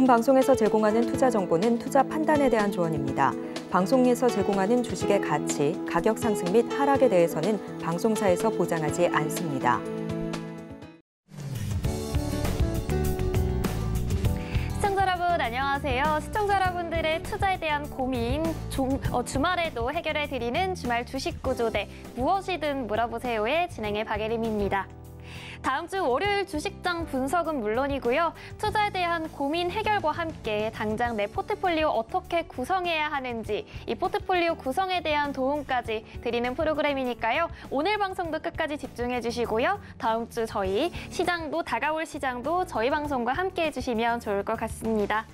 본 방송에서 제공하는 투자 정보는 투자 판단에 대한 조언입니다. 방송에서 제공하는 주식의 가치, 가격 상승 및 하락에 대해서는 방송사에서 보장하지 않습니다. 시청자 여러분 안녕하세요. 시청자 여러분들의 투자에 대한 고민 종, 어, 주말에도 해결해 드리는 주말 주식 구조대 무엇이든 물어보세요의 진행의 박예림입니다. 다음 주 월요일 주식장 분석은 물론이고요. 투자에 대한 고민 해결과 함께 당장 내 포트폴리오 어떻게 구성해야 하는지 이 포트폴리오 구성에 대한 도움까지 드리는 프로그램이니까요. 오늘 방송도 끝까지 집중해 주시고요. 다음 주 저희 시장도 다가올 시장도 저희 방송과 함께 해주시면 좋을 것 같습니다.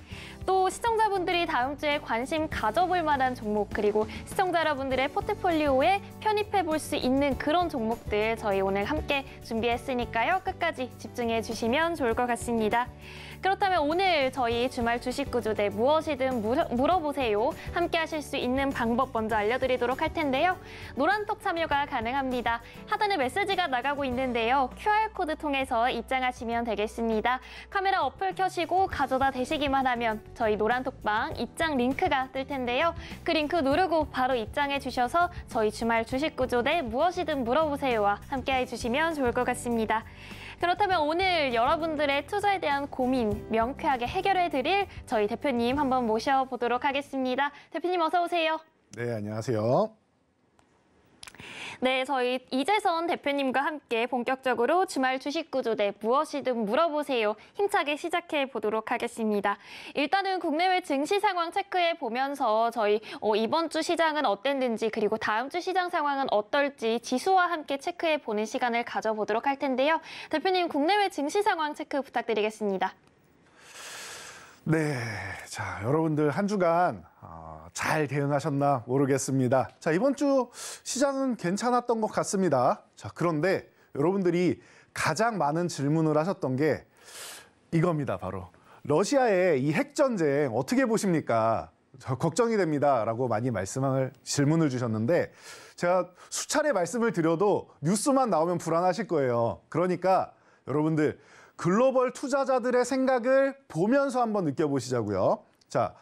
또 시청자분들이 다음 주에 관심 가져볼 만한 종목 그리고 시청자 여러분들의 포트폴리오에 편입해 볼 수 있는 그런 종목들 저희 오늘 함께 준비했으니까요. 끝까지 집중해 주시면 좋을 것 같습니다. 그렇다면 오늘 저희 주말 주식 구조대 무엇이든 물어보세요. 함께 하실 수 있는 방법 먼저 알려드리도록 할 텐데요. 노란톡 참여가 가능합니다. 하단에 메시지가 나가고 있는데요. QR코드 통해서 입장하시면 되겠습니다. 카메라 어플 켜시고 가져다 대시기만 하면 저희 노란톡방 입장 링크가 뜰 텐데요. 그 링크 누르고 바로 입장해 주셔서 저희 주말 주식 구조대 무엇이든 물어보세요와 함께 해주시면 좋을 것 같습니다. 그렇다면 오늘 여러분들의 투자에 대한 고민 명쾌하게 해결해 드릴 저희 대표님 한번 모셔보도록 하겠습니다. 대표님 어서 오세요. 네, 안녕하세요. 네, 저희 이재선 대표님과 함께 본격적으로 주말 주식구조대 무엇이든 물어보세요. 힘차게 시작해 보도록 하겠습니다. 일단은 국내외 증시 상황 체크해 보면서 저희 어, 이번 주 시장은 어땠는지 그리고 다음 주 시장 상황은 어떨지 지수와 함께 체크해 보는 시간을 가져보도록 할 텐데요. 대표님 국내외 증시 상황 체크 부탁드리겠습니다. 네, 자 여러분들 한 주간 아, 잘 대응하셨나 모르겠습니다. 자, 이번 주 시장은 괜찮았던 것 같습니다. 자, 그런데 여러분들이 가장 많은 질문을 하셨던 게 이겁니다, 바로. 러시아의 이 핵전쟁 어떻게 보십니까? 걱정이 됩니다. 라고 많이 말씀을, 질문을 주셨는데, 제가 수차례 말씀을 드려도 뉴스만 나오면 불안하실 거예요. 그러니까 여러분들, 글로벌 투자자들의 생각을 보면서 한번 느껴보시자고요. 자,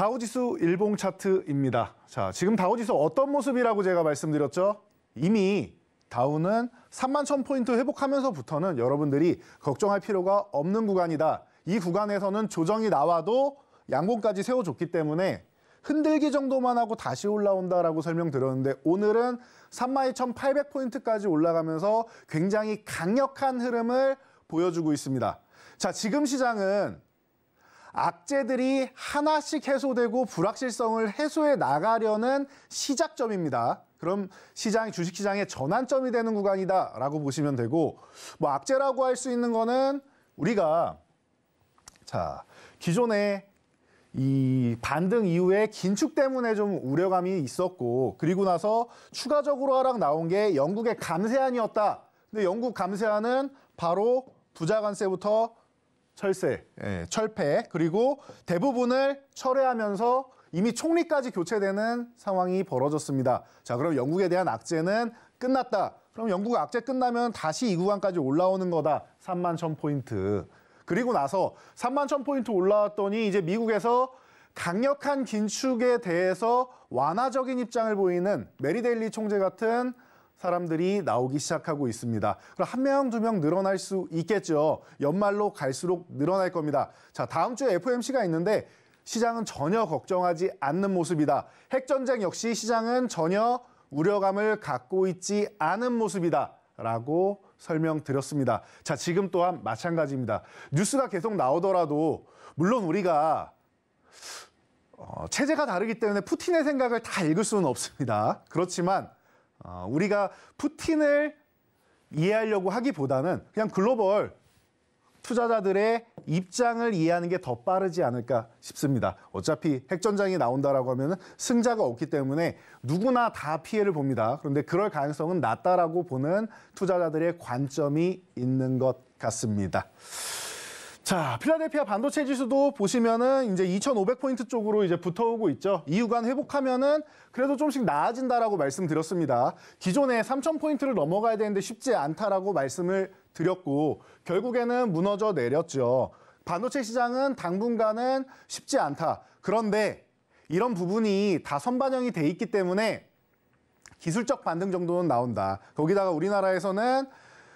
다우지수 일봉 차트입니다. 자, 지금 다우지수 어떤 모습이라고 제가 말씀드렸죠? 이미 다우는 3만 1000포인트 회복하면서부터는 여러분들이 걱정할 필요가 없는 구간이다. 이 구간에서는 조정이 나와도 양봉까지 세워줬기 때문에 흔들기 정도만 하고 다시 올라온다라고 설명드렸는데 오늘은 3 1 8 0 0포인트까지 올라가면서 굉장히 강력한 흐름을 보여주고 있습니다. 자, 지금 시장은 악재들이 하나씩 해소되고 불확실성을 해소해 나가려는 시작점입니다. 그럼 시장 주식 시장의 전환점이 되는 구간이다라고 보시면 되고 뭐 악재라고 할 수 있는 거는 우리가 자, 기존에 이 반등 이후에 긴축 때문에 좀 우려감이 있었고 그리고 나서 추가적으로 하락 나온 게 영국의 감세안이었다. 근데 영국 감세안은 바로 부자관세부터 철세 예, 철폐 그리고 대부분을 철회하면서 이미 총리까지 교체되는 상황이 벌어졌습니다. 자, 그럼 영국에 대한 악재는 끝났다. 그럼 영국 악재 끝나면 다시 이 구간까지 올라오는 거다. 3만 1천 포인트. 그리고 나서 3만 1천 포인트 올라왔더니 이제 미국에서 강력한 긴축에 대해서 완화적인 입장을 보이는 메리데일리 총재 같은 사람들이 나오기 시작하고 있습니다. 그럼 한 명, 두 명 늘어날 수 있겠죠. 연말로 갈수록 늘어날 겁니다. 자, 다음 주에 FOMC가 있는데 시장은 전혀 걱정하지 않는 모습이다. 핵전쟁 역시 시장은 전혀 우려감을 갖고 있지 않은 모습이다. 라고 설명드렸습니다. 자, 지금 또한 마찬가지입니다. 뉴스가 계속 나오더라도 물론 우리가 어, 체제가 다르기 때문에 푸틴의 생각을 다 읽을 수는 없습니다. 그렇지만 어, 우리가 푸틴을 이해하려고 하기보다는 그냥 글로벌 투자자들의 입장을 이해하는 게 더 빠르지 않을까 싶습니다. 어차피 핵전장이 나온다라고 하면 승자가 없기 때문에 누구나 다 피해를 봅니다. 그런데 그럴 가능성은 낮다라고 보는 투자자들의 관점이 있는 것 같습니다. 자, 필라델피아 반도체 지수도 보시면은 이제 2,500포인트 쪽으로 이제 붙어오고 있죠. 이후간 회복하면은 그래도 좀씩 나아진다라고 말씀드렸습니다. 기존에 3,000포인트를 넘어가야 되는데 쉽지 않다라고 말씀을 드렸고 결국에는 무너져 내렸죠. 반도체 시장은 당분간은 쉽지 않다. 그런데 이런 부분이 다 선반영이 돼 있기 때문에 기술적 반등 정도는 나온다. 거기다가 우리나라에서는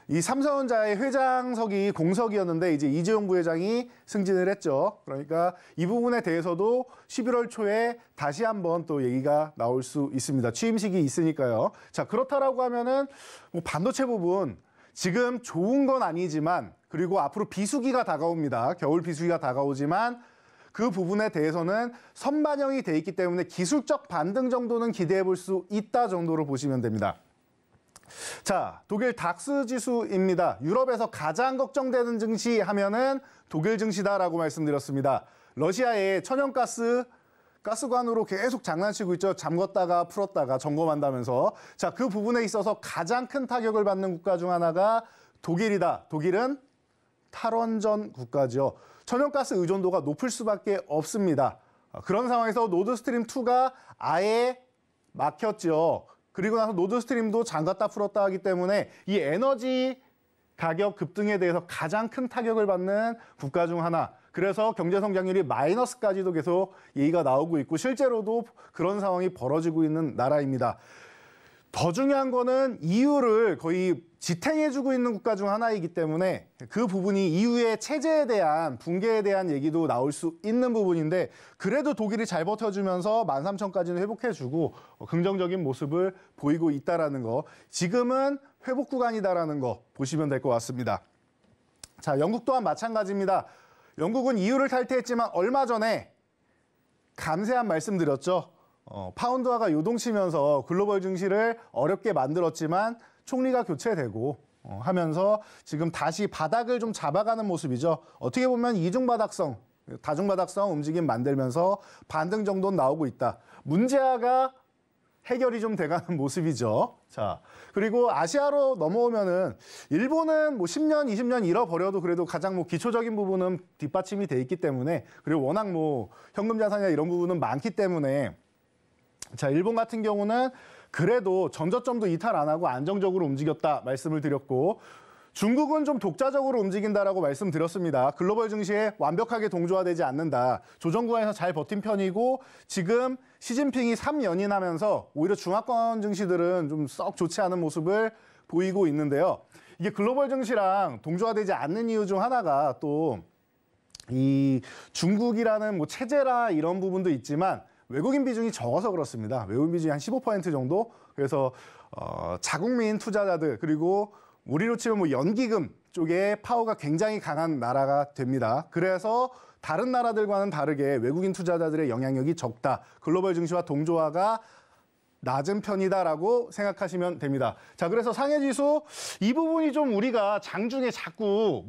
이 삼성전자의 회장석이 공석이었는데 이제 이재용 부회장이 승진을 했죠. 그러니까 이 부분에 대해서도 11월 초에 다시 한번 또 얘기가 나올 수 있습니다. 취임식이 있으니까요. 자, 그렇다라고 하면은 뭐 반도체 부분 지금 좋은 건 아니지만 그리고 앞으로 비수기가 다가옵니다. 겨울 비수기가 다가오지만 그 부분에 대해서는 선반영이 돼 있기 때문에 기술적 반등 정도는 기대해 볼 수 있다 정도로 보시면 됩니다. 자, 독일 닥스 지수입니다. 유럽에서 가장 걱정되는 증시 하면은 독일 증시다라고 말씀드렸습니다. 러시아의 천연가스 가스관으로 계속 장난치고 있죠. 잠궜다가 풀었다가 점검한다면서. 자, 그 부분에 있어서 가장 큰 타격을 받는 국가 중 하나가 독일이다. 독일은 탈원전 국가죠. 천연가스 의존도가 높을 수밖에 없습니다. 그런 상황에서 노드스트림 2가 아예 막혔죠. 그리고 나서 노드 스트림도 잠갔다 풀었다 하기 때문에 이 에너지 가격 급등에 대해서 가장 큰 타격을 받는 국가 중 하나. 그래서 경제 성장률이 마이너스까지도 계속 얘기가 나오고 있고 실제로도 그런 상황이 벌어지고 있는 나라입니다. 더 중요한 거는 이유를 거의 지탱해주고 있는 국가 중 하나이기 때문에 그 부분이 이후의 체제에 대한 붕괴에 대한 얘기도 나올 수 있는 부분인데 그래도 독일이 잘 버텨주면서 13,000까지는 회복해주고 긍정적인 모습을 보이고 있다라는 거 지금은 회복 구간이다라는 거 보시면 될 것 같습니다. 자, 영국 또한 마찬가지입니다. 영국은 이유를 탈퇴했지만 얼마 전에 감세한 말씀드렸죠. 어, 파운드화가 요동치면서 글로벌 증시를 어렵게 만들었지만 총리가 교체되고 어, 하면서 지금 다시 바닥을 좀 잡아가는 모습이죠. 어떻게 보면 이중바닥성, 다중바닥성 움직임 만들면서 반등 정도는 나오고 있다. 문제아가 해결이 좀 돼가는 모습이죠. 자, 그리고 아시아로 넘어오면은 일본은 뭐 10년, 20년 잃어버려도 그래도 가장 뭐 기초적인 부분은 뒷받침이 돼 있기 때문에 그리고 워낙 뭐 현금 자산이나 이런 부분은 많기 때문에 자, 일본 같은 경우는 그래도 전저점도 이탈 안 하고 안정적으로 움직였다 말씀을 드렸고 중국은 좀 독자적으로 움직인다라고 말씀드렸습니다. 글로벌 증시에 완벽하게 동조화되지 않는다. 조정 구간에서 잘 버틴 편이고 지금 시진핑이 3연인하면서 오히려 중화권 증시들은 좀 썩 좋지 않은 모습을 보이고 있는데요. 이게 글로벌 증시랑 동조화되지 않는 이유 중 하나가 또 이 중국이라는 뭐 체제라 이런 부분도 있지만 외국인 비중이 적어서 그렇습니다. 외국인 비중이 한 15% 정도. 그래서 어, 자국민 투자자들 그리고 우리로 치면 뭐 연기금 쪽에 파워가 굉장히 강한 나라가 됩니다. 그래서 다른 나라들과는 다르게 외국인 투자자들의 영향력이 적다. 글로벌 증시와 동조화가 낮은 편이다라고 생각하시면 됩니다. 자, 그래서 상해 지수 이 부분이 좀 우리가 장중에 자꾸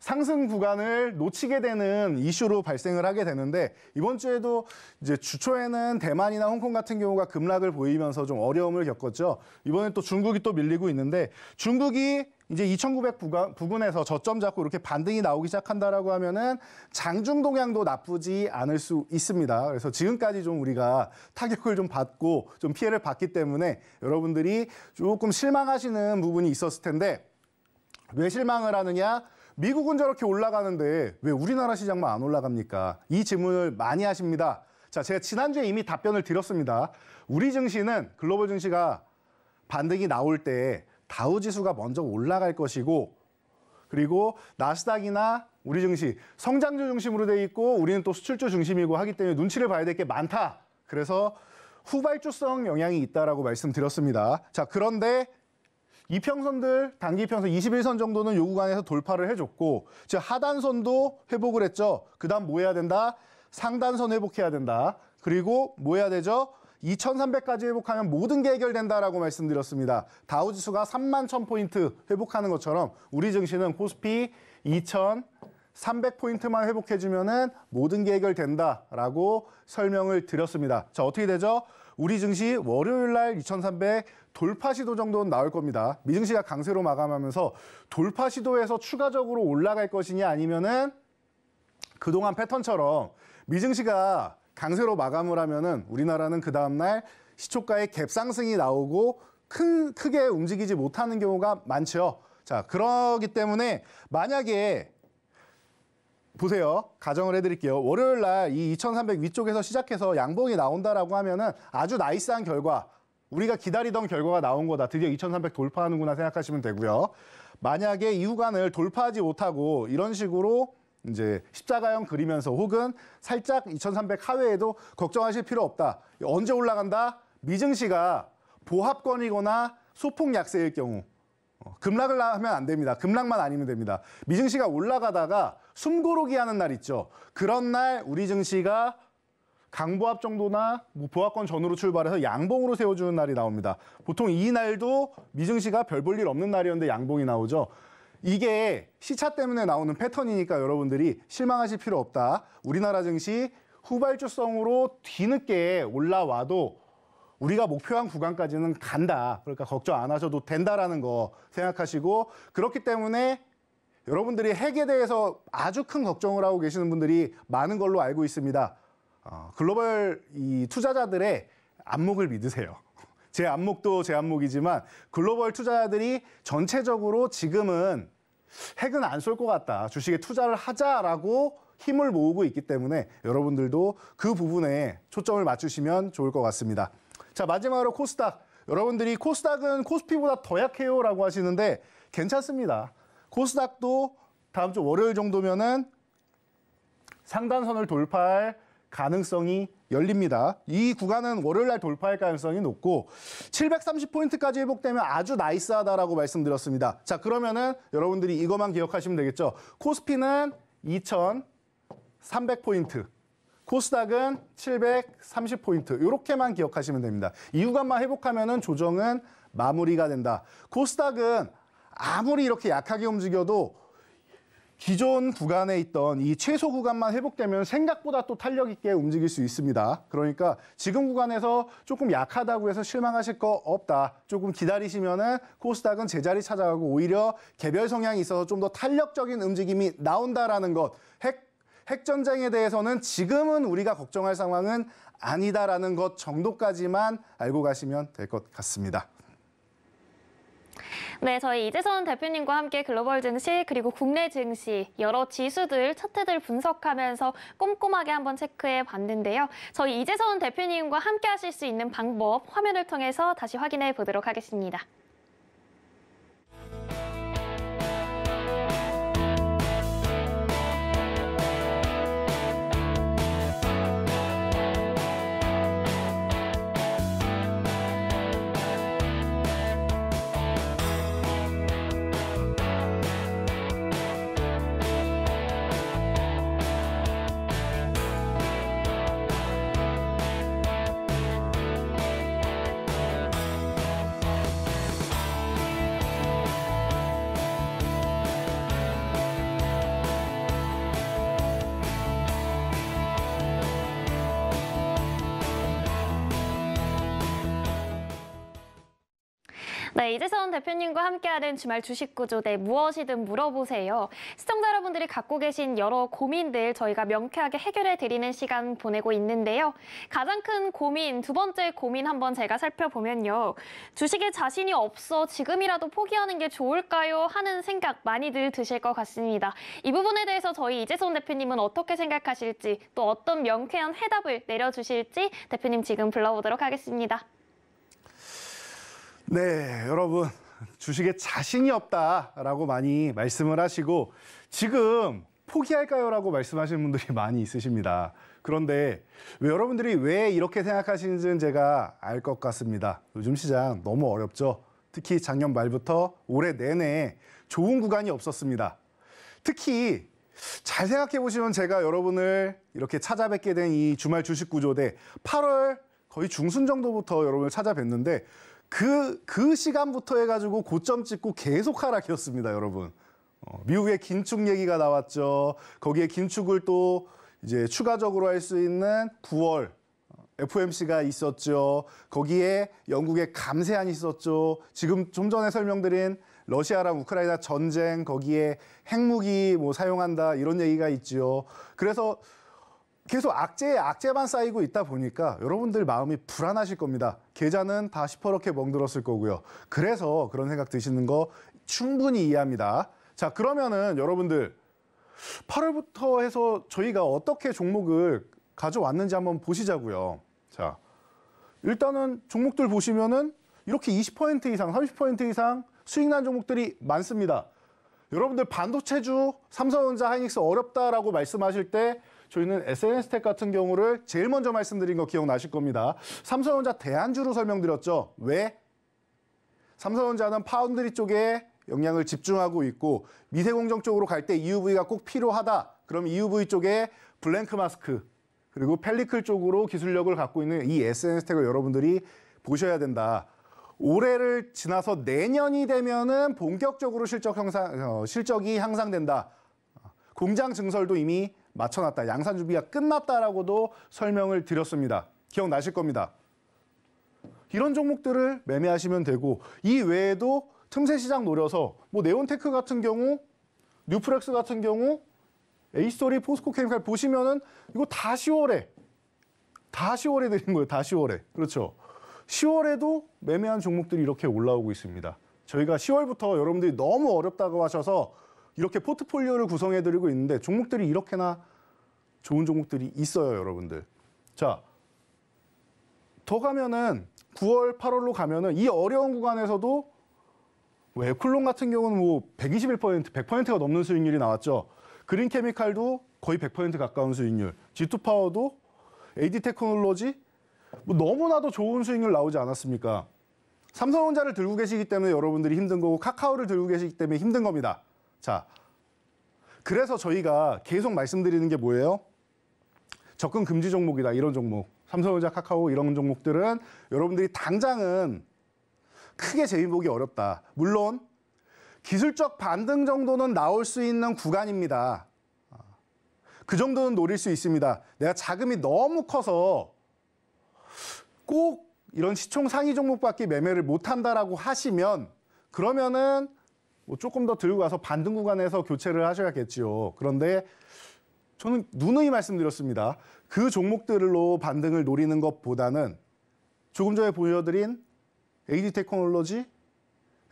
상승 구간을 놓치게 되는 이슈로 발생을 하게 되는데 이번 주에도 이제 주초에는 대만이나 홍콩 같은 경우가 급락을 보이면서 좀 어려움을 겪었죠. 이번에 또 중국이 또 밀리고 있는데 중국이 이제 2,900 부근에서 부 저점 잡고 이렇게 반등이 나오기 시작한다라고 하면은 장중 동향도 나쁘지 않을 수 있습니다. 그래서 지금까지 좀 우리가 타격을 좀 받고 좀 피해를 받기 때문에 여러분들이 조금 실망하시는 부분이 있었을 텐데 왜 실망을 하느냐? 미국은 저렇게 올라가는데 왜 우리나라 시장만 안 올라갑니까? 이 질문을 많이 하십니다. 자, 제가 지난주에 이미 답변을 드렸습니다. 우리 증시는 글로벌 증시가 반등이 나올 때 다우 지수가 먼저 올라갈 것이고 그리고 나스닥이나 우리 증시 성장주 중심으로 돼 있고 우리는 또 수출주 중심이고 하기 때문에 눈치를 봐야 될 게 많다. 그래서 후발주성 영향이 있다라고 말씀드렸습니다. 자, 그런데 이평선들 단기 평선 21선 정도는 요 구간에서 돌파를 해줬고 즉 하단선도 회복을 했죠. 그다음 뭐 해야 된다? 상단선 회복해야 된다. 그리고 뭐 해야 되죠? 2,300까지 회복하면 모든 게 해결된다라고 말씀드렸습니다. 다우지수가 3만 1,000포인트 회복하는 것처럼 우리 증시는 코스피 2 300포인트만 회복해주면은 모든 게 해결된다라고 설명을 드렸습니다. 자, 어떻게 되죠? 우리 증시 월요일 날 2,300, 돌파 시도 정도는 나올 겁니다. 미증시가 강세로 마감하면서 돌파 시도에서 추가적으로 올라갈 것이냐 아니면은 그동안 패턴처럼 미증시가 강세로 마감을 하면은 우리나라는 그 다음날 시초가의 갭 상승이 나오고 큰 크게 움직이지 못하는 경우가 많죠. 자, 그러기 때문에 만약에 보세요. 가정을 해드릴게요. 월요일 날 이 2,300 위쪽에서 시작해서 양봉이 나온다라고 하면은 아주 나이스한 결과 우리가 기다리던 결과가 나온 거다. 드디어 2,300 돌파하는구나 생각하시면 되고요. 만약에 이 구간을 돌파하지 못하고 이런 식으로 이제 십자가형 그리면서 혹은 살짝 2,300 하회에도 걱정하실 필요 없다. 언제 올라간다? 미증시가 보합권이거나 소폭 약세일 경우 어, 급락을 하면 안 됩니다. 급락만 아니면 됩니다. 미증시가 올라가다가 숨고르기 하는 날 있죠. 그런 날 우리 증시가 강보합 정도나 뭐 보합권 전후로 출발해서 양봉으로 세워주는 날이 나옵니다. 보통 이 날도 미증시가 별 볼 일 없는 날이었는데 양봉이 나오죠. 이게 시차 때문에 나오는 패턴이니까 여러분들이 실망하실 필요 없다. 우리나라 증시 후발주성으로 뒤늦게 올라와도 우리가 목표한 구간까지는 간다. 그러니까 걱정 안 하셔도 된다라는 거 생각하시고 그렇기 때문에 여러분들이 핵에 대해서 아주 큰 걱정을 하고 계시는 분들이 많은 걸로 알고 있습니다. 어, 글로벌 이 투자자들의 안목을 믿으세요. 제 안목도 제 안목이지만 글로벌 투자자들이 전체적으로 지금은 핵은 안 쏠 것 같다. 주식에 투자를 하자라고 힘을 모으고 있기 때문에 여러분들도 그 부분에 초점을 맞추시면 좋을 것 같습니다. 자, 마지막으로 코스닥. 여러분들이 코스닥은 코스피보다 더 약해요 라고 하시는데 괜찮습니다. 코스닥도 다음 주 월요일 정도면은 상단선을 돌파할 가능성이 열립니다. 이 구간은 월요일 날 돌파할 가능성이 높고 730포인트까지 회복되면 아주 나이스하다라고 말씀드렸습니다. 자, 그러면은 여러분들이 이것만 기억하시면 되겠죠. 코스피는 2300포인트. 코스닥은 730포인트. 이렇게만 기억하시면 됩니다. 이 구간만 회복하면은 조정은 마무리가 된다. 코스닥은 아무리 이렇게 약하게 움직여도 기존 구간에 있던 이 최소 구간만 회복되면 생각보다 또 탄력 있게 움직일 수 있습니다. 그러니까 지금 구간에서 조금 약하다고 해서 실망하실 거 없다. 조금 기다리시면은 코스닥은 제자리 찾아가고 오히려 개별 성향이 있어서 좀 더 탄력적인 움직임이 나온다라는 것. 핵 핵전쟁에 대해서는 지금은 우리가 걱정할 상황은 아니다라는 것 정도까지만 알고 가시면 될 것 같습니다. 네, 저희 이재선 대표님과 함께 글로벌 증시 그리고 국내 증시 여러 지수들 차트들 분석하면서 꼼꼼하게 한번 체크해 봤는데요. 저희 이재선 대표님과 함께 하실 수 있는 방법 화면을 통해서 다시 확인해 보도록 하겠습니다. 이재선 대표님과 함께하는 주말 주식구조 대 무엇이든 물어보세요. 시청자 여러분들이 갖고 계신 여러 고민들 저희가 명쾌하게 해결해 드리는 시간 보내고 있는데요. 가장 큰 고민, 두 번째 고민 한번 제가 살펴보면요. 주식에 자신이 없어 지금이라도 포기하는 게 좋을까요? 하는 생각 많이들 드실 것 같습니다. 이 부분에 대해서 저희 이재선 대표님은 어떻게 생각하실지 또 어떤 명쾌한 해답을 내려주실지 대표님 지금 불러보도록 하겠습니다. 네, 여러분. 주식에 자신이 없다라고 많이 말씀을 하시고 지금 포기할까요라고 말씀하시는 분들이 많이 있으십니다. 그런데 왜 여러분들이 왜 이렇게 생각하시는지는 제가 알 것 같습니다. 요즘 시장 너무 어렵죠. 특히 작년 말부터 올해 내내 좋은 구간이 없었습니다. 특히 잘 생각해 보시면 제가 여러분을 이렇게 찾아뵙게 된 이 주말 주식 구조대 8월 거의 중순 정도부터 여러분을 찾아뵀는데 그, 그 시간부터 해가지고 고점 찍고 계속 하락이었습니다, 여러분. 어, 미국의 긴축 얘기가 나왔죠. 거기에 긴축을 또 이제 추가적으로 할 수 있는 9월 FOMC가 어, 있었죠. 거기에 영국의 감세안이 있었죠. 지금 좀 전에 설명드린 러시아랑 우크라이나 전쟁 거기에 핵무기 뭐 사용한다 이런 얘기가 있죠. 그래서 계속 악재에 악재만 쌓이고 있다 보니까 여러분들 마음이 불안하실 겁니다. 계좌는 다 시퍼렇게 멍들었을 거고요. 그래서 그런 생각 드시는 거 충분히 이해합니다. 자, 그러면은 여러분들 8월부터 해서 저희가 어떻게 종목을 가져왔는지 한번 보시자고요. 자, 일단은 종목들 보시면은 이렇게 20% 이상, 30% 이상 수익난 종목들이 많습니다. 여러분들 반도체주, 삼성전자, 하이닉스 어렵다라고 말씀하실 때 저희는 SNS 텍 같은 경우를 제일 먼저 말씀드린 거 기억나실 겁니다. 삼성전자 대안주로 설명드렸죠. 왜? 삼성전자는 파운드리 쪽에 영향을 집중하고 있고 미세공정 쪽으로 갈 때 EUV가 꼭 필요하다. 그럼 EUV 쪽에 블랭크 마스크 그리고 펠리클 쪽으로 기술력을 갖고 있는 이 SNS 텍을 여러분들이 보셔야 된다. 올해를 지나서 내년이 되면은 본격적으로 실적 향상, 어, 실적이 향상된다. 공장 증설도 이미 맞춰놨다. 양산 준비가 끝났다라고도 설명을 드렸습니다. 기억나실 겁니다. 이런 종목들을 매매하시면 되고 이 외에도 틈새 시장 노려서 뭐 네온테크 같은 경우, 뉴프렉스 같은 경우, 에이스토리, 포스코케미칼 보시면은 이거 다 10월에 다 10월에 드린 거예요. 다 10월에 그렇죠. 10월에도 매매한 종목들이 이렇게 올라오고 있습니다. 저희가 10월부터 여러분들이 너무 어렵다고 하셔서 이렇게 포트폴리오를 구성해드리고 있는데 종목들이 이렇게나 좋은 종목들이 있어요, 여러분들. 자, 더 가면은 9월, 8월로 가면은 이 어려운 구간에서도 왜 쿨론 같은 경우는 뭐 121%, 100%가 넘는 수익률이 나왔죠. 그린 케미칼도 거의 100% 가까운 수익률, G2 파워도 AD 테크놀로지 뭐 너무나도 좋은 수익률 나오지 않았습니까? 삼성전자를 들고 계시기 때문에 여러분들이 힘든 거고 카카오를 들고 계시기 때문에 힘든 겁니다. 자, 그래서 저희가 계속 말씀드리는 게 뭐예요? 접근 금지 종목이다 이런 종목. 삼성전자, 카카오 이런 종목들은 여러분들이 당장은 크게 재미보기 어렵다. 물론 기술적 반등 정도는 나올 수 있는 구간입니다. 그 정도는 노릴 수 있습니다. 내가 자금이 너무 커서 꼭 이런 시총 상위 종목밖에 매매를 못한다라고 하시면 그러면은 뭐 조금 더 들고 가서 반등 구간에서 교체를 하셔야겠지요. 그런데 저는 누누이 말씀드렸습니다. 그 종목들로 반등을 노리는 것보다는 조금 전에 보여드린 AD 테크놀로지,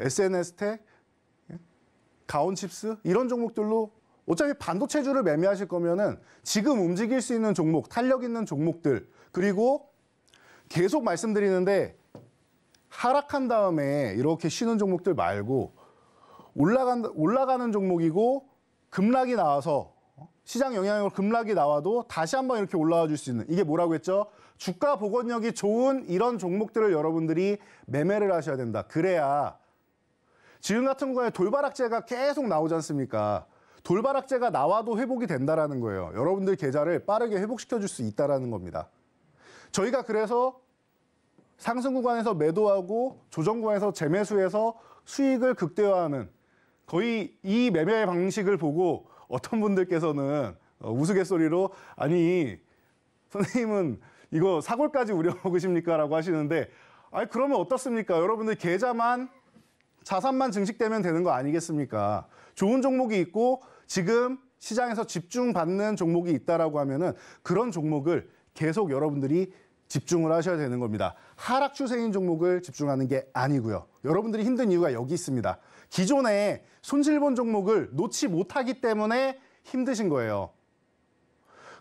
SNS텍, 예? 가온칩스 이런 종목들로 어차피 반도체주를 매매하실 거면은 지금 움직일 수 있는 종목, 탄력 있는 종목들 그리고 계속 말씀드리는데 하락한 다음에 이렇게 쉬는 종목들 말고 올라간, 올라가는 종목이고 급락이 나와서 어, 시장 영향으로 급락이 나와도 다시 한번 이렇게 올라와 줄 수 있는 이게 뭐라고 했죠? 주가 복원력이 좋은 이런 종목들을 여러분들이 매매를 하셔야 된다. 그래야 지금 같은 거에 돌발악재가 계속 나오지 않습니까? 돌발악재가 나와도 회복이 된다라는 거예요. 여러분들 계좌를 빠르게 회복시켜 줄 수 있다라는 겁니다. 저희가 그래서 상승 구간에서 매도하고 조정 구간에서 재매수해서 수익을 극대화하는 거의 이 매매 방식을 보고 어떤 분들께서는 어, 우스갯소리로 아니 선생님은 이거 사골까지 우려먹으십니까? 라고 하시는데 아니 그러면 어떻습니까? 여러분들 계좌만 자산만 증식되면 되는 거 아니겠습니까? 좋은 종목이 있고 지금 시장에서 집중받는 종목이 있다라고 하면은 그런 종목을 계속 여러분들이 집중을 하셔야 되는 겁니다. 하락 추세인 종목을 집중하는 게 아니고요. 여러분들이 힘든 이유가 여기 있습니다. 기존에 손실본 종목을 놓지 못하기 때문에 힘드신 거예요.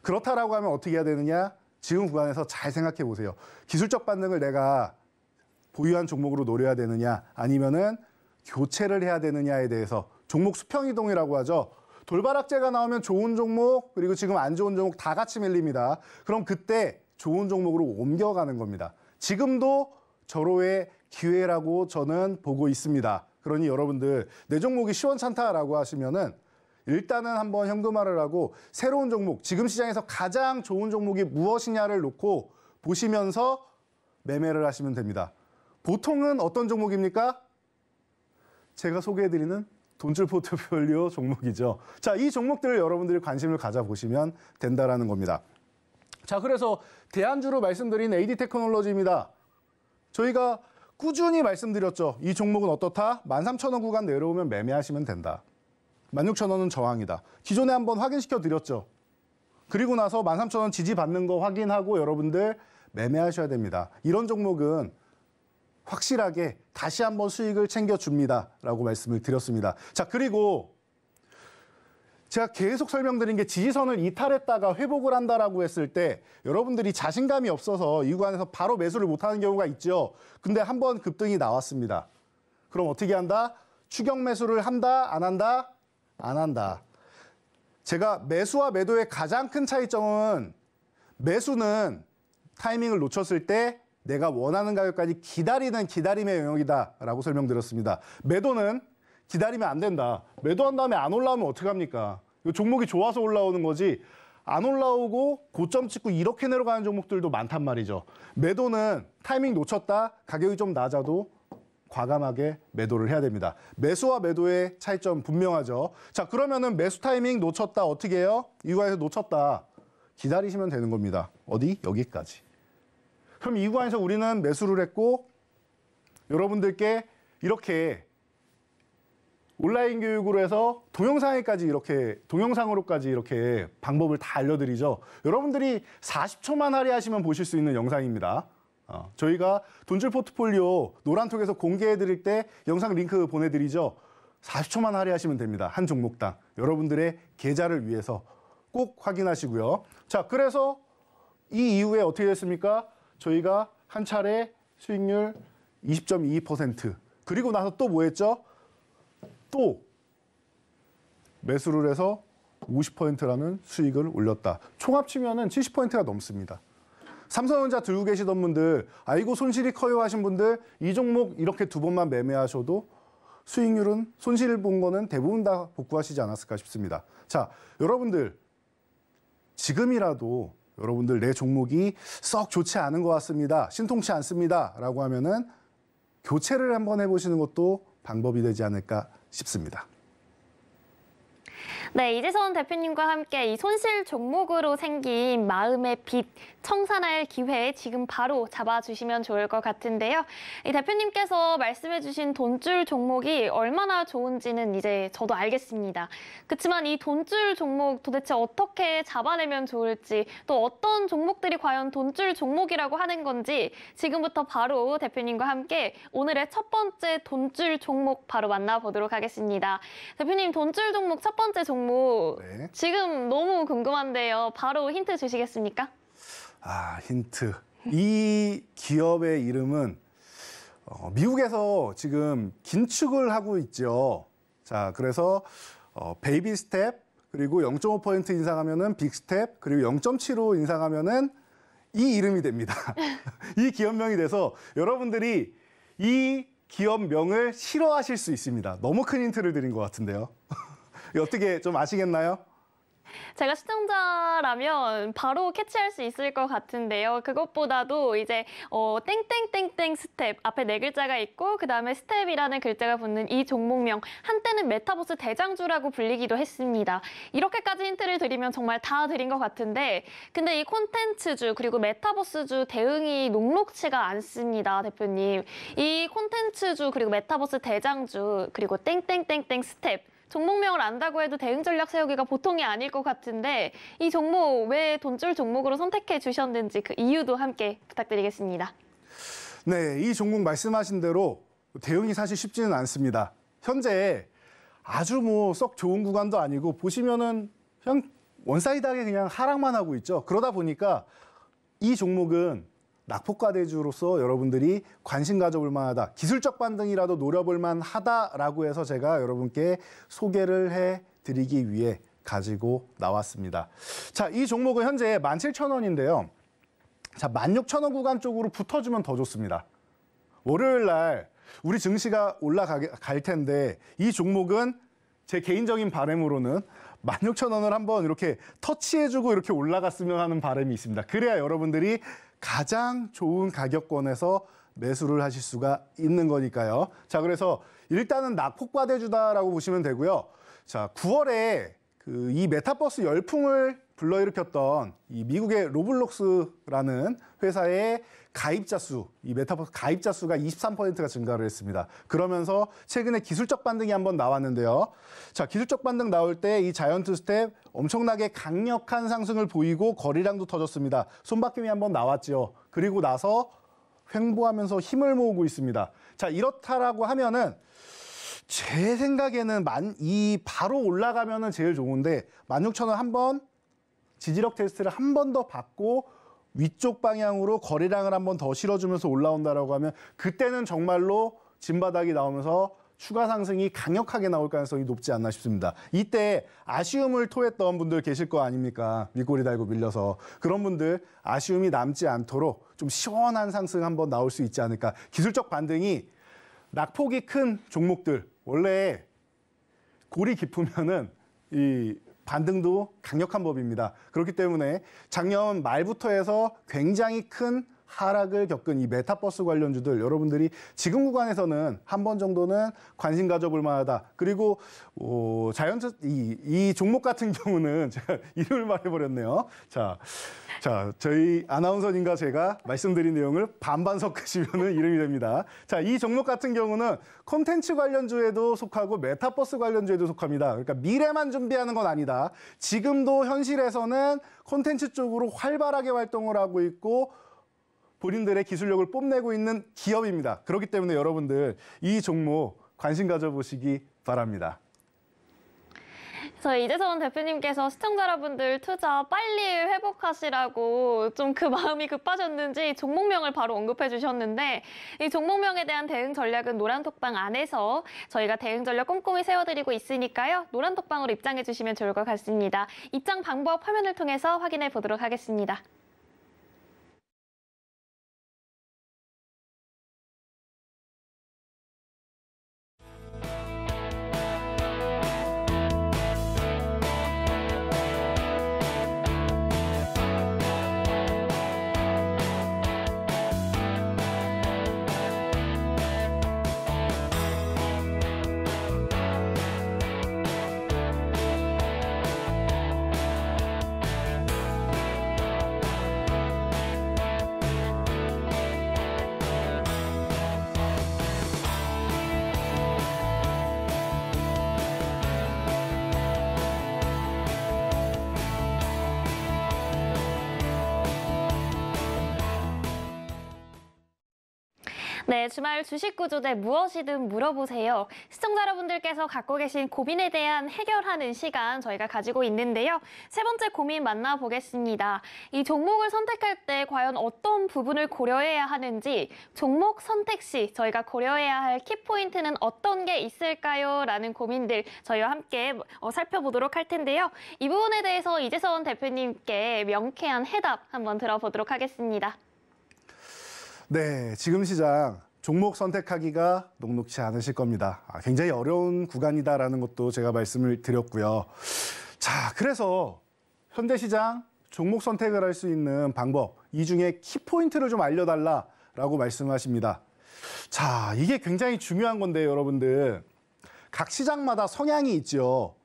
그렇다라고 하면 어떻게 해야 되느냐? 지금 구간에서 잘 생각해 보세요. 기술적 반등을 내가 보유한 종목으로 노려야 되느냐 아니면은 교체를 해야 되느냐에 대해서 종목 수평 이동이라고 하죠. 돌발악재가 나오면 좋은 종목 그리고 지금 안 좋은 종목 다 같이 밀립니다. 그럼 그때 좋은 종목으로 옮겨가는 겁니다. 지금도 절호의 기회라고 저는 보고 있습니다. 그러니 여러분들 내 종목이 시원찮다라고 하시면은 일단은 한번 현금화를 하고 새로운 종목, 지금 시장에서 가장 좋은 종목이 무엇이냐를 놓고 보시면서 매매를 하시면 됩니다. 보통은 어떤 종목입니까? 제가 소개해드리는 돈줄 포트폴리오 종목이죠. 자, 이 종목들을 여러분들이 관심을 가져보시면 된다라는 겁니다. 자, 그래서 대안주로 말씀드린 AD 테크놀로지입니다. 저희가 꾸준히 말씀드렸죠. 이 종목은 어떻다? 13,000원 구간 내려오면 매매하시면 된다. 16,000원은 저항이다. 기존에 한번 확인시켜 드렸죠. 그리고 나서 13,000원 지지받는 거 확인하고 여러분들 매매하셔야 됩니다. 이런 종목은 확실하게 다시 한번 수익을 챙겨줍니다. 라고 말씀을 드렸습니다. 자, 그리고 제가 계속 설명드린 게 지지선을 이탈했다가 회복을 한다라고 했을 때 여러분들이 자신감이 없어서 이 구간에서 바로 매수를 못하는 경우가 있죠. 근데 한번 급등이 나왔습니다. 그럼 어떻게 한다? 추격 매수를 한다? 안 한다? 안 한다. 제가 매수와 매도의 가장 큰 차이점은 매수는 타이밍을 놓쳤을 때 내가 원하는 가격까지 기다리는 기다림의 영역이다라고 설명드렸습니다. 매도는 기다리면 안 된다. 매도한 다음에 안 올라오면 어떡합니까? 이 종목이 좋아서 올라오는 거지 안 올라오고 고점 찍고 이렇게 내려가는 종목들도 많단 말이죠. 매도는 타이밍 놓쳤다. 가격이 좀 낮아도 과감하게 매도를 해야 됩니다. 매수와 매도의 차이점 분명하죠. 자, 그러면은 매수 타이밍 놓쳤다. 어떻게 해요? 이거에서 놓쳤다. 기다리시면 되는 겁니다. 어디? 여기까지. 그럼 이구간에서 우리는 매수를 했고 여러분들께 이렇게 온라인 교육으로 해서 동영상에까지 이렇게 동영상으로까지 이렇게 방법을 다 알려드리죠. 여러분들이 40초만 할애하시면 보실 수 있는 영상입니다. 어, 저희가 돈줄 포트폴리오 노란톡에서 공개해드릴 때 영상 링크 보내드리죠. 40초만 할애하시면 됩니다. 한 종목당. 여러분들의 계좌를 위해서 꼭 확인하시고요. 자, 그래서 이 이후에 어떻게 됐습니까? 저희가 한 차례 수익률 20.22% 그리고 나서 또 뭐 했죠? 또 매수를 해서 50%라는 수익을 올렸다. 총합 치면 70%가 넘습니다. 삼성전자 들고 계시던 분들, 아이고 손실이 커요 하신 분들 이 종목 이렇게 두 번만 매매하셔도 수익률은 손실 본 거는 대부분 다 복구하시지 않았을까 싶습니다. 자, 여러분들 지금이라도 여러분들 내 종목이 썩 좋지 않은 것 같습니다. 신통치 않습니다. 라고 하면은 교체를 한번 해보시는 것도 방법이 되지 않을까 싶습니다. 네, 이재선 대표님과 함께 이 손실 종목으로 생긴 마음의 빚 청산할 기회 지금 바로 잡아주시면 좋을 것 같은데요. 이 대표님께서 말씀해주신 돈줄 종목이 얼마나 좋은지는 이제 저도 알겠습니다. 그렇지만 이 돈줄 종목 도대체 어떻게 잡아내면 좋을지 또 어떤 종목들이 과연 돈줄 종목이라고 하는 건지 지금부터 바로 대표님과 함께 오늘의 첫 번째 돈줄 종목 바로 만나보도록 하겠습니다. 대표님 돈줄 종목 첫 번째 종목 종 네. 지금 너무 궁금한데요. 바로 힌트 주시겠습니까? 아 힌트. 이 기업의 이름은 어, 미국에서 지금 긴축을 하고 있죠. 자 그래서 어, 베이비 스텝 그리고 0.5% 인상하면은 빅 스텝 그리고 0.75 인상하면은 이 이름이 됩니다. 이 기업명이 돼서 여러분들이 이 기업명을 싫어하실 수 있습니다. 너무 큰 힌트를 드린 것 같은데요. 어떻게 좀 아시겠나요? 제가 시청자라면 바로 캐치할 수 있을 것 같은데요. 그것보다도 이제 어, 땡땡땡땡 스텝 앞에 네 글자가 있고 그 다음에 스텝이라는 글자가 붙는 이 종목명 한때는 메타버스 대장주라고 불리기도 했습니다. 이렇게까지 힌트를 드리면 정말 다 드린 것 같은데 근데 이 콘텐츠주 그리고 메타버스주 대응이 녹록치가 않습니다. 대표님. 이 콘텐츠주 그리고 메타버스 대장주 그리고 땡땡땡땡 스텝 종목명을 안다고 해도 대응 전략 세우기가 보통이 아닐 것 같은데 이 종목 왜 돈줄 종목으로 선택해 주셨는지 그 이유도 함께 부탁드리겠습니다. 네, 이 종목 말씀하신 대로 대응이 사실 쉽지는 않습니다. 현재 아주 뭐 썩 좋은 구간도 아니고 보시면은 그냥 원사이드하게 그냥 하락만 하고 있죠. 그러다 보니까 이 종목은 낙폭과대주로서 여러분들이 관심 가져볼 만하다. 기술적 반등이라도 노려볼 만하다라고 해서 제가 여러분께 소개를 해 드리기 위해 가지고 나왔습니다. 자, 이 종목은 현재 17,000원인데요. 자, 16,000원 구간 쪽으로 붙어주면 더 좋습니다. 월요일 날 우리 증시가 올라갈 텐데 이 종목은 제 개인적인 바램으로는 16,000원을 한번 이렇게 터치해주고 이렇게 올라갔으면 하는 바람이 있습니다. 그래야 여러분들이 가장 좋은 가격권에서 매수를 하실 수가 있는 거니까요. 자, 그래서 일단은 낙폭과대주다라고 보시면 되고요. 자, 9월에 그 이 메타버스 열풍을 불러일으켰던 이 미국의 로블록스라는 회사의 가입자 수, 이 메타버스 가입자 수가 23%가 증가를 했습니다. 그러면서 최근에 기술적 반등이 한번 나왔는데요. 자, 기술적 반등 나올 때 이 자이언트 스텝 엄청나게 강력한 상승을 보이고 거리량도 터졌습니다. 손바뀜이 한번 나왔죠 그리고 나서 횡보하면서 힘을 모으고 있습니다. 자, 이렇다라고 하면은 제 생각에는 만, 이 바로 올라가면은 제일 좋은데 16,000원 한번 지지력 테스트를 한 번 더 받고 위쪽 방향으로 거리량을 한 번 더 실어주면서 올라온다라고 하면 그때는 정말로 진바닥이 나오면서 추가 상승이 강력하게 나올 가능성이 높지 않나 싶습니다. 이때 아쉬움을 토했던 분들 계실 거 아닙니까? 밑꼬리 달고 밀려서 그런 분들 아쉬움이 남지 않도록 좀 시원한 상승 한번 나올 수 있지 않을까? 기술적 반등이 낙폭이 큰 종목들 원래 골이 깊으면은 이 반등도 강력한 법입니다. 그렇기 때문에 작년 말부터 해서 굉장히 큰 하락을 겪은 이 메타버스 관련주들 여러분들이 지금 구간에서는 한 번 정도는 관심 가져볼 만하다. 그리고 어, 자연차 이, 이 종목 같은 경우는 제가 이름을 말해버렸네요. 자, 자 저희 아나운서님과 제가 말씀드린 내용을 반반 섞으시면 이름이 됩니다. 자, 이 종목 같은 경우는 콘텐츠 관련주에도 속하고 메타버스 관련주에도 속합니다. 그러니까 미래만 준비하는 건 아니다. 지금도 현실에서는 콘텐츠 쪽으로 활발하게 활동을 하고 있고 본인들의 기술력을 뽐내고 있는 기업입니다. 그렇기 때문에 여러분들 이 종목 관심 가져보시기 바랍니다. 저 이재선 대표님께서 시청자 여러분들 투자 빨리 회복하시라고 좀 그 마음이 급하셨는지 종목명을 바로 언급해 주셨는데 이 종목명에 대한 대응 전략은 노란톡방 안에서 저희가 대응 전략 꼼꼼히 세워드리고 있으니까요. 노란톡방으로 입장해 주시면 좋을 것 같습니다. 입장 방법 화면을 통해서 확인해 보도록 하겠습니다. 주말 주식 구조 대 무엇이든 물어보세요. 시청자 여러분들께서 갖고 계신 고민에 대한 해결하는 시간 저희가 가지고 있는데요. 세 번째 고민 만나보겠습니다. 이 종목을 선택할 때 과연 어떤 부분을 고려해야 하는지 종목 선택 시 저희가 고려해야 할 키포인트는 어떤 게 있을까요? 라는 고민들 저희와 함께 어, 살펴보도록 할 텐데요. 이 부분에 대해서 이재선 대표님께 명쾌한 해답 한번 들어보도록 하겠습니다. 네, 지금 시장 종목 선택하기가 녹록치 않으실 겁니다. 아, 굉장히 어려운 구간이다라는 것도 제가 말씀을 드렸고요. 자, 그래서 현대시장 종목 선택을 할 수 있는 방법, 이 중에 키포인트를 좀 알려달라라고 말씀하십니다. 자, 이게 굉장히 중요한 건데 여러분들. 각 시장마다 성향이 있죠.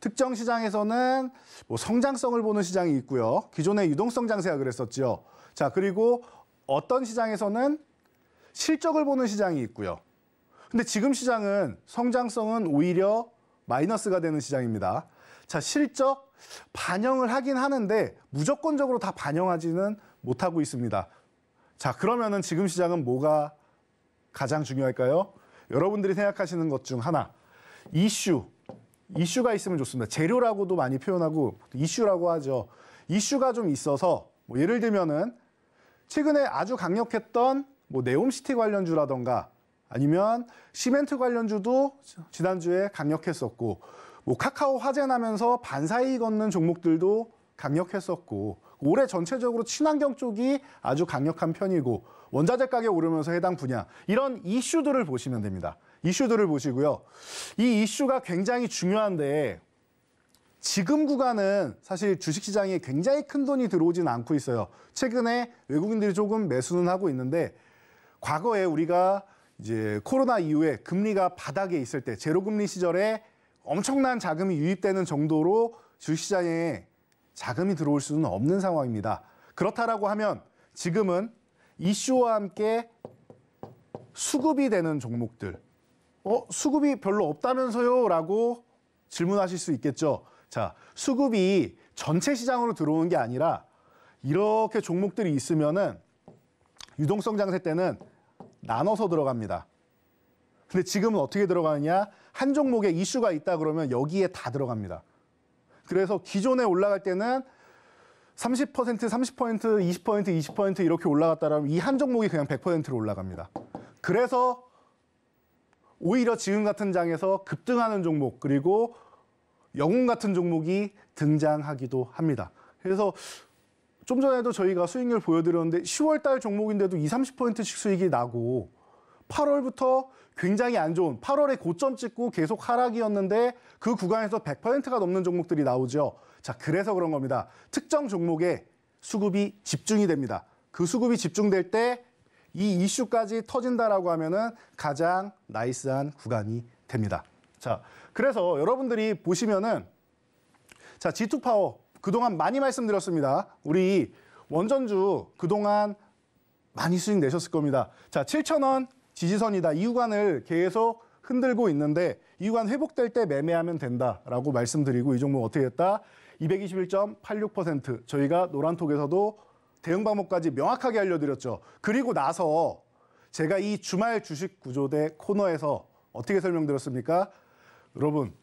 특정 시장에서는 뭐 성장성을 보는 시장이 있고요. 기존의 유동성 장세가 그랬었죠. 자, 그리고 어떤 시장에서는 실적을 보는 시장이 있고요. 근데 지금 시장은 성장성은 오히려 마이너스가 되는 시장입니다. 자, 실적 반영을 하긴 하는데 무조건적으로 다 반영하지는 못하고 있습니다. 자, 그러면은 지금 시장은 뭐가 가장 중요할까요? 여러분들이 생각하시는 것 중 하나. 이슈. 이슈가 있으면 좋습니다. 재료라고도 많이 표현하고 이슈라고 하죠. 이슈가 좀 있어서 뭐 예를 들면은 최근에 아주 강력했던 뭐 네옴시티 관련주라던가 아니면 시멘트 관련주도 지난주에 강력했었고 뭐 카카오 화재 나면서 반사이 익얻는 종목들도 강력했었고 올해 전체적으로 친환경 쪽이 아주 강력한 편이고 원자재 가격 오르면서 해당 분야 이런 이슈들을 보시면 됩니다. 이슈들을 보시고요. 이 이슈가 굉장히 중요한데 지금 구간은 사실 주식시장에 굉장히 큰 돈이 들어오진 않고 있어요. 최근에 외국인들이 조금 매수는 하고 있는데 과거에 우리가 이제 코로나 이후에 금리가 바닥에 있을 때 제로금리 시절에 엄청난 자금이 유입되는 정도로 주식시장에 자금이 들어올 수는 없는 상황입니다. 그렇다라고 하면 지금은 이슈와 함께 수급이 되는 종목들. 어, 수급이 별로 없다면서요? 라고 질문하실 수 있겠죠. 자, 수급이 전체 시장으로 들어오는 게 아니라 이렇게 종목들이 있으면은 유동성 장세 때는 나눠서 들어갑니다. 근데 지금은 어떻게 들어가느냐? 한 종목에 이슈가 있다 그러면 여기에 다 들어갑니다. 그래서 기존에 올라갈 때는 30%, 30%, 20%, 20% 이렇게 올라갔다라면 이 한 종목이 그냥 100%로 올라갑니다. 그래서 오히려 지금 같은 장에서 급등하는 종목 그리고 영웅 같은 종목이 등장하기도 합니다. 그래서 좀 전에도 저희가 수익률 보여드렸는데 10월 달 종목인데도 20, 30%씩 수익이 나고 8월부터 굉장히 안 좋은 8월에 고점 찍고 계속 하락이었는데 그 구간에서 100%가 넘는 종목들이 나오죠. 자, 그래서 그런 겁니다. 특정 종목에 수급이 집중이 됩니다. 그 수급이 집중될 때 이 이슈까지 터진다라고 하면은 가장 나이스한 구간이 됩니다. 자, 그래서 여러분들이 보시면은 자, G2 파워 그동안 많이 말씀드렸습니다. 우리 원전주 그동안 많이 수익 내셨을 겁니다. 자, 7천원 지지선이다. 이 구간을 계속 흔들고 있는데 이 구간 회복될 때 매매하면 된다라고 말씀드리고 이 종목 어떻게 했다? 221.86% 저희가 노란톡에서도 대응 방법까지 명확하게 알려드렸죠. 그리고 나서 제가 이 주말 주식 구조대 코너에서 어떻게 설명드렸습니까? 여러분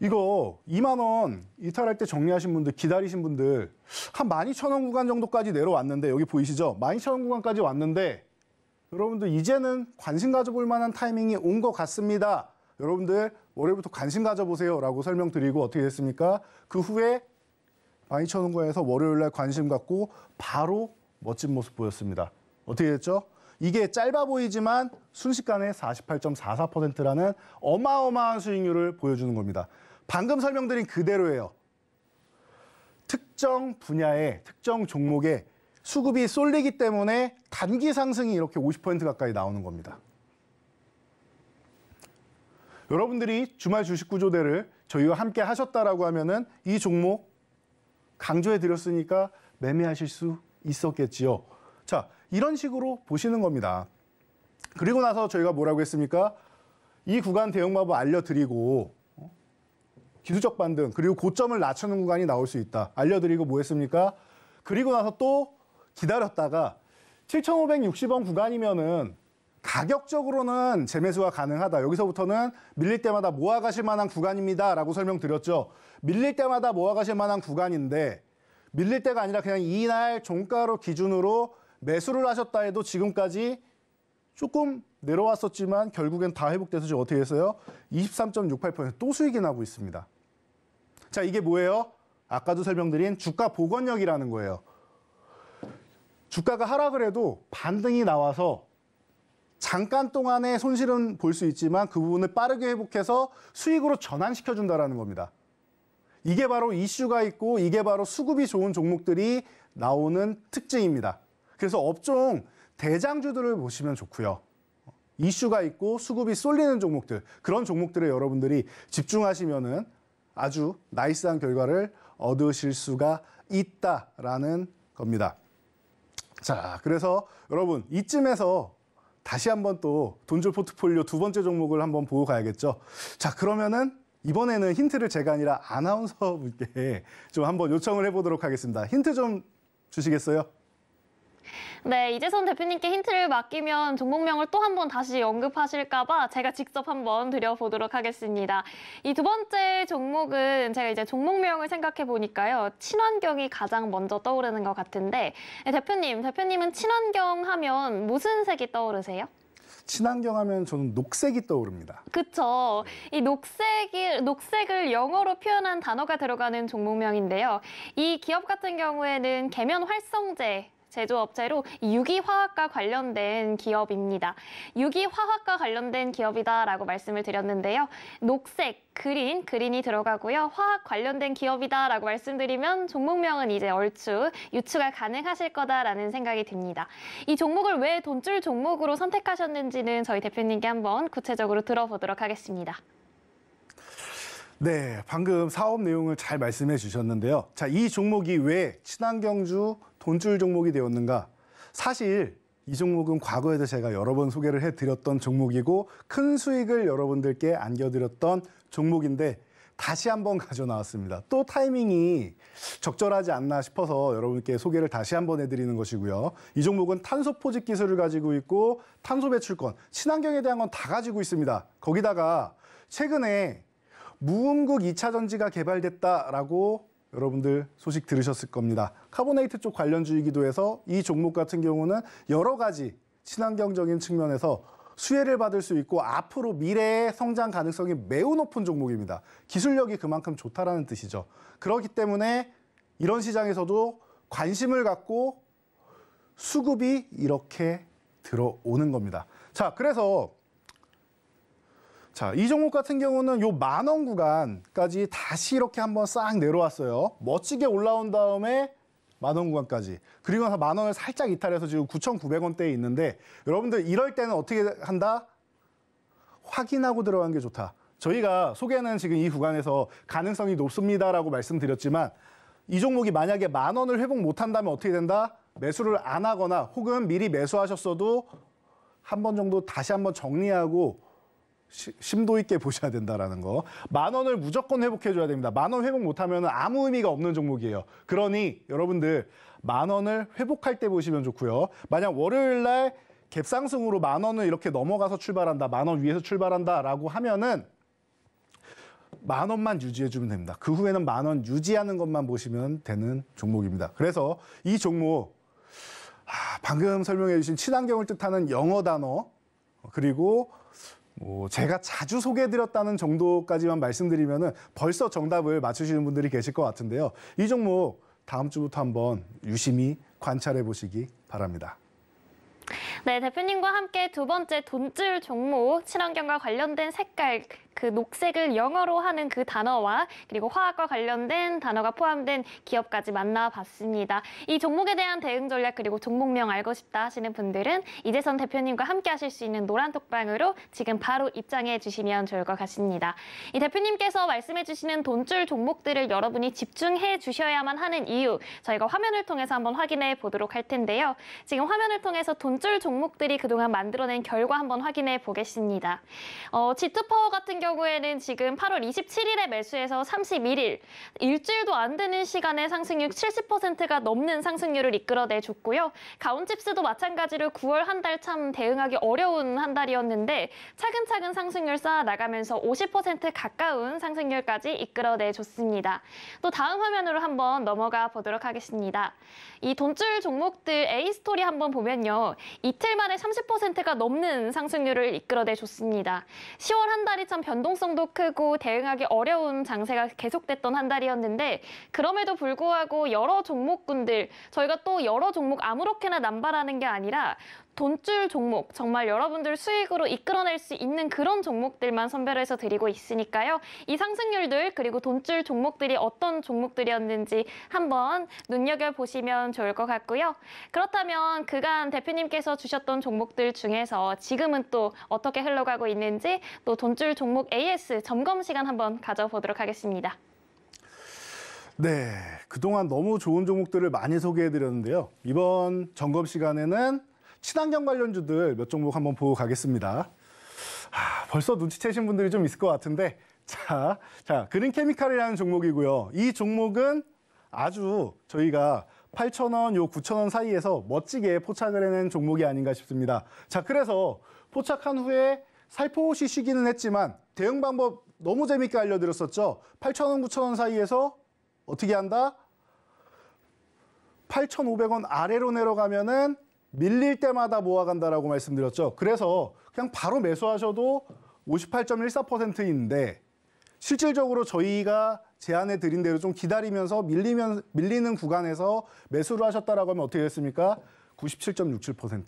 이거 2만 원 이탈할 때 정리하신 분들, 기다리신 분들 한 12,000원 구간 정도까지 내려왔는데 여기 보이시죠? 12,000원 구간까지 왔는데 여러분들 이제는 관심 가져볼 만한 타이밍이 온 것 같습니다. 여러분들 월요일부터 관심 가져보세요 라고 설명드리고 어떻게 됐습니까? 그 후에 12,000원 구간에서 월요일날 관심 갖고 바로 멋진 모습 보였습니다. 어떻게 됐죠? 이게 짧아 보이지만 순식간에 48.44%라는 어마어마한 수익률을 보여주는 겁니다. 방금 설명드린 그대로예요. 특정 분야의 특정 종목에 수급이 쏠리기 때문에 단기 상승이 이렇게 50% 가까이 나오는 겁니다. 여러분들이 주말 주식 구조대를 저희와 함께 하셨다라고 하면은 이 종목 강조해 드렸으니까 매매하실 수 있었겠지요. 자, 이런 식으로 보시는 겁니다. 그리고 나서 저희가 뭐라고 했습니까? 이 구간 대응 마법 알려드리고 기술적 반등 그리고 고점을 낮추는 구간이 나올 수 있다. 알려드리고 뭐 했습니까? 그리고 나서 또 기다렸다가 7,560원 구간이면은 가격적으로는 재매수가 가능하다. 여기서부터는 밀릴 때마다 모아가실 만한 구간입니다. 라고 설명드렸죠. 밀릴 때마다 모아가실 만한 구간인데 밀릴 때가 아니라 그냥 이날 종가로 기준으로 매수를 하셨다 해도 지금까지 조금 내려왔었지만 결국엔 다 회복돼서 지금 어떻게 됐어요? 23.68%또 수익이 나고 있습니다. 자, 이게 뭐예요? 아까도 설명드린 주가 복원력이라는 거예요. 주가가 하락을 해도 반등이 나와서 잠깐 동안의 손실은 볼 수 있지만 그 부분을 빠르게 회복해서 수익으로 전환시켜 준다라는 겁니다. 이게 바로 이슈가 있고 이게 바로 수급이 좋은 종목들이 나오는 특징입니다. 그래서 업종 대장주들을 보시면 좋고요. 이슈가 있고 수급이 쏠리는 종목들 그런 종목들에 여러분들이 집중하시면은 아주 나이스한 결과를 얻으실 수가 있다라는 겁니다. 자, 그래서 여러분 이쯤에서 다시 한번 또 돈줄 포트폴리오 두 번째 종목을 한번 보고 가야겠죠. 자, 그러면은 이번에는 힌트를 제가 아니라 아나운서분께 좀 한번 요청을 해보도록 하겠습니다. 힌트 좀 주시겠어요? 네, 이재선 대표님께 힌트를 맡기면 종목명을 또 한 번 다시 언급하실까 봐 제가 직접 한번 드려보도록 하겠습니다. 이 두 번째 종목은 제가 이제 종목명을 생각해 보니까요. 친환경이 가장 먼저 떠오르는 것 같은데 네, 대표님, 대표님은 친환경 하면 무슨 색이 떠오르세요? 친환경 하면 저는 녹색이 떠오릅니다. 그렇죠. 이 녹색이 녹색을 영어로 표현한 단어가 들어가는 종목명인데요. 이 기업 같은 경우에는 계면 활성제 제조업체로 유기화학과 관련된 기업입니다. 유기화학과 관련된 기업이다라고 말씀을 드렸는데요. 녹색, 그린, 그린이 들어가고요. 화학 관련된 기업이다라고 말씀드리면 종목명은 이제 얼추 유추가 가능하실 거다라는 생각이 듭니다. 이 종목을 왜 돈줄 종목으로 선택하셨는지는 저희 대표님께 한번 구체적으로 들어보도록 하겠습니다. 네, 방금 사업 내용을 잘 말씀해 주셨는데요. 자, 이 종목이 왜 친환경주 돈줄 종목이 되었는가? 사실 이 종목은 과거에도 제가 여러 번 소개를 해드렸던 종목이고 큰 수익을 여러분들께 안겨드렸던 종목인데 다시 한번 가져 나왔습니다. 또 타이밍이 적절하지 않나 싶어서 여러분께 소개를 다시 한번 해드리는 것이고요. 이 종목은 탄소 포집 기술을 가지고 있고 탄소 배출권, 친환경에 대한 건 다 가지고 있습니다. 거기다가 최근에 무음국 2차 전지가 개발됐다라고 여러분들 소식 들으셨을 겁니다. 카보네이트 쪽 관련주이기도 해서 이 종목 같은 경우는 여러 가지 친환경적인 측면에서 수혜를 받을 수 있고 앞으로 미래의 성장 가능성이 매우 높은 종목입니다. 기술력이 그만큼 좋다라는 뜻이죠. 그렇기 때문에 이런 시장에서도 관심을 갖고 수급이 이렇게 들어오는 겁니다. 자, 그래서 자, 이 종목 같은 경우는 요 만 원 구간까지 다시 이렇게 한번 싹 내려왔어요. 멋지게 올라온 다음에 만원 구간까지. 그리고 나서 만 원을 살짝 이탈해서 지금 9,900원대에 있는데 여러분들 이럴 때는 어떻게 한다? 확인하고 들어가는 게 좋다. 저희가 소개는 지금 이 구간에서 가능성이 높습니다라고 말씀드렸지만 이 종목이 만약에 만 원을 회복 못한다면 어떻게 된다? 매수를 안 하거나 혹은 미리 매수하셨어도 한 번 정도 다시 한번 정리하고 심도 있게 보셔야 된다라는 거. 만 원을 무조건 회복해줘야 됩니다. 만 원 회복 못하면 아무 의미가 없는 종목이에요. 그러니 여러분들 만 원을 회복할 때 보시면 좋고요. 만약 월요일 날 갭상승으로 만 원을 이렇게 넘어가서 출발한다, 만 원 위에서 출발한다라고 하면은 만 원만 유지해주면 됩니다. 그 후에는 만 원 유지하는 것만 보시면 되는 종목입니다. 그래서 이 종목 아, 방금 설명해 주신 친환경을 뜻하는 영어 단어 그리고 제가 자주 소개해드렸다는 정도까지만 말씀드리면 벌써 정답을 맞추시는 분들이 계실 것 같은데요. 이 종목 다음 주부터 한번 유심히 관찰해 보시기 바랍니다. 네, 대표님과 함께 두 번째 돈줄 종목, 친환경과 관련된 색깔 그 녹색을 영어로 하는 그 단어와 그리고 화학과 관련된 단어가 포함된 기업까지 만나봤습니다. 이 종목에 대한 대응 전략 그리고 종목명 알고 싶다 하시는 분들은 이재선 대표님과 함께 하실 수 있는 노란 톡방으로 지금 바로 입장해 주시면 좋을 것 같습니다. 이 대표님께서 말씀해 주시는 돈줄 종목들을 여러분이 집중해 주셔야만 하는 이유 저희가 화면을 통해서 한번 확인해 보도록 할 텐데요. 지금 화면을 통해서 돈줄 종목들이 그동안 만들어낸 결과 한번 확인해 보겠습니다. 어, 지트파워 같은 경우에는 지금 8월 27일에 매수해서 31일, 일주일도 안 되는 시간에 상승률 70%가 넘는 상승률을 이끌어내줬고요. 가온칩스도 마찬가지로 9월 한 달 참 대응하기 어려운 한 달이었는데 차근차근 상승률 쌓아 나가면서 50% 가까운 상승률까지 이끌어내줬습니다. 또 다음 화면으로 한번 넘어가 보도록 하겠습니다. 이 돈줄 종목들 A스토리 한번 보면요. 이틀 만에 30%가 넘는 상승률을 이끌어내줬습니다. 10월 한 달이 참 변동성도 크고 대응하기 어려운 장세가 계속됐던 한 달이었는데 그럼에도 불구하고 여러 종목군들 저희가 또 여러 종목 아무렇게나 남발하는 게 아니라 돈줄 종목, 정말 여러분들 수익으로 이끌어낼 수 있는 그런 종목들만 선별 해서 드리고 있으니까요. 이 상승률들 그리고 돈줄 종목들이 어떤 종목들이었는지 한번 눈여겨보시면 좋을 것 같고요. 그렇다면 그간 대표님께서 주셨던 종목들 중에서 지금은 또 어떻게 흘러가고 있는지 또 돈줄 종목 AS 점검 시간 한번 가져보도록 하겠습니다. 네, 그동안 너무 좋은 종목들을 많이 소개해드렸는데요. 이번 점검 시간에는 친환경 관련주들 몇 종목 한번 보고 가겠습니다. 아, 벌써 눈치채신 분들이 좀 있을 것 같은데 자, 자 그린 케미칼이라는 종목이고요. 이 종목은 아주 저희가 8,000원, 요 9,000원 사이에서 멋지게 포착을 해낸 종목이 아닌가 싶습니다. 자, 그래서 포착한 후에 살포시 쉬기는 했지만 대응 방법 너무 재밌게 알려드렸었죠. 8,000원, 9,000원 사이에서 어떻게 한다? 8,500원 아래로 내려가면은 밀릴 때마다 모아간다라고 말씀드렸죠. 그래서 그냥 바로 매수하셔도 58.14%인데 실질적으로 저희가 제안해 드린 대로 좀 기다리면서 밀리면 밀리는 구간에서 매수를 하셨다라고 하면 어떻게 됐습니까? 97.67%.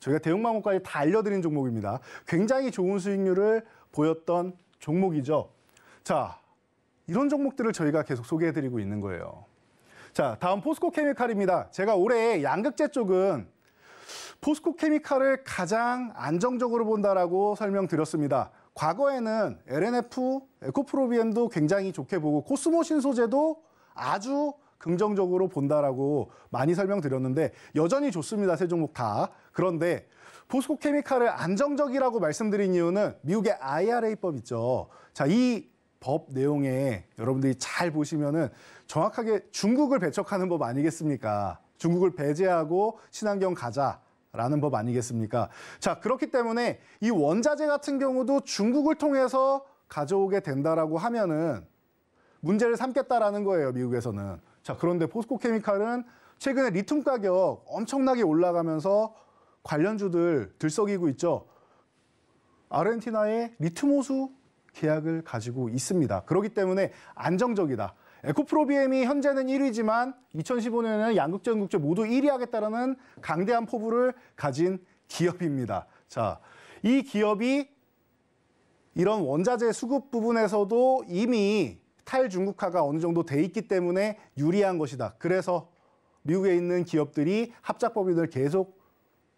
저희가 대형 방법까지다 알려드린 종목입니다. 굉장히 좋은 수익률을 보였던 종목이죠. 자, 이런 종목들을 저희가 계속 소개해드리고 있는 거예요. 자, 다음 포스코 케미칼입니다. 제가 올해 양극재 쪽은 포스코 케미칼을 가장 안정적으로 본다라고 설명드렸습니다. 과거에는 LNF, 에코프로비엠도 굉장히 좋게 보고 코스모 신소재도 아주 긍정적으로 본다라고 많이 설명드렸는데 여전히 좋습니다. 세 종목 다. 그런데 포스코 케미칼을 안정적이라고 말씀드린 이유는 미국의 IRA법 있죠. 자, 이 법 내용에 여러분들이 잘 보시면은 정확하게 중국을 배척하는 법 아니겠습니까? 중국을 배제하고 친환경 가자. 라는 법 아니겠습니까? 자, 그렇기 때문에 이 원자재 같은 경우도 중국을 통해서 가져오게 된다라고 하면은 문제를 삼겠다라는 거예요, 미국에서는. 자, 그런데 포스코 케미칼은 최근에 리튬 가격 엄청나게 올라가면서 관련주들 들썩이고 있죠. 아르헨티나의 리튬 호수 계약을 가지고 있습니다. 그렇기 때문에 안정적이다. 에코프로비엠이 현재는 1위지만 2015년에는 양극재원 국재 모두 1위 하겠다라는 강대한 포부를 가진 기업입니다. 자, 이 기업이 이런 원자재 수급 부분에서도 이미 탈중국화가 어느 정도 돼 있기 때문에 유리한 것이다. 그래서 미국에 있는 기업들이 합작법인을 계속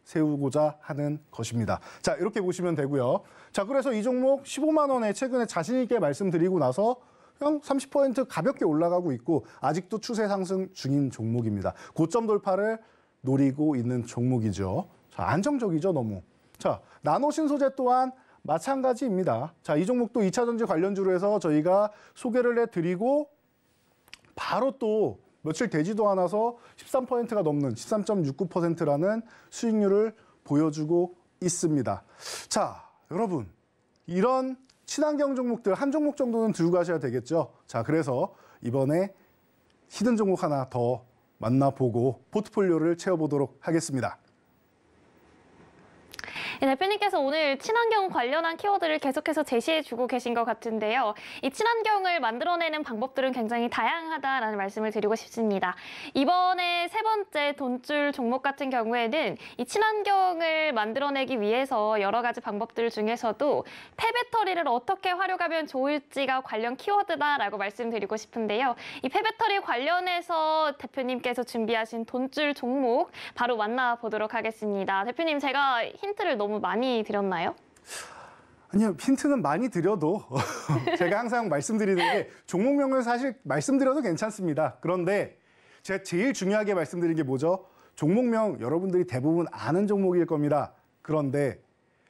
세우고자 하는 것입니다. 자, 이렇게 보시면 되고요. 자, 그래서 이 종목 15만 원에 최근에 자신 있게 말씀드리고 나서 0.30% 가볍게 올라가고 있고 아직도 추세 상승 중인 종목입니다. 고점 돌파를 노리고 있는 종목이죠. 자, 안정적이죠, 너무. 자, 나노신소재 또한 마찬가지입니다. 자, 이 종목도 2차전지 관련주로 해서 저희가 소개를 해드리고 바로 또 며칠 되지도 않아서 13%가 넘는 13.69%라는 수익률을 보여주고 있습니다. 자, 여러분 이런 친환경 종목들 한 종목 정도는 들고 가셔야 되겠죠. 자, 그래서 이번에 히든 종목 하나 더 만나보고 포트폴리오를 채워보도록 하겠습니다. 네, 대표님께서 오늘 친환경 관련한 키워드를 계속해서 제시해주고 계신 것 같은데요. 이 친환경을 만들어내는 방법들은 굉장히 다양하다라는 말씀을 드리고 싶습니다. 이번에 세 번째 돈줄 종목 같은 경우에는 이 친환경을 만들어내기 위해서 여러 가지 방법들 중에서도 폐배터리를 어떻게 활용하면 좋을지가 관련 키워드다라고 말씀드리고 싶은데요. 이 폐배터리 관련해서 대표님께서 준비하신 돈줄 종목 바로 만나보도록 하겠습니다. 대표님 제가 힌트를 너무 너무 많이 드렸나요? 아니요, 힌트는 많이 드려도 제가 항상 말씀드리는 게 종목명을 사실 말씀드려도 괜찮습니다. 그런데 제가 제일 중요하게 말씀드린 게 뭐죠? 종목명 여러분들이 대부분 아는 종목일 겁니다. 그런데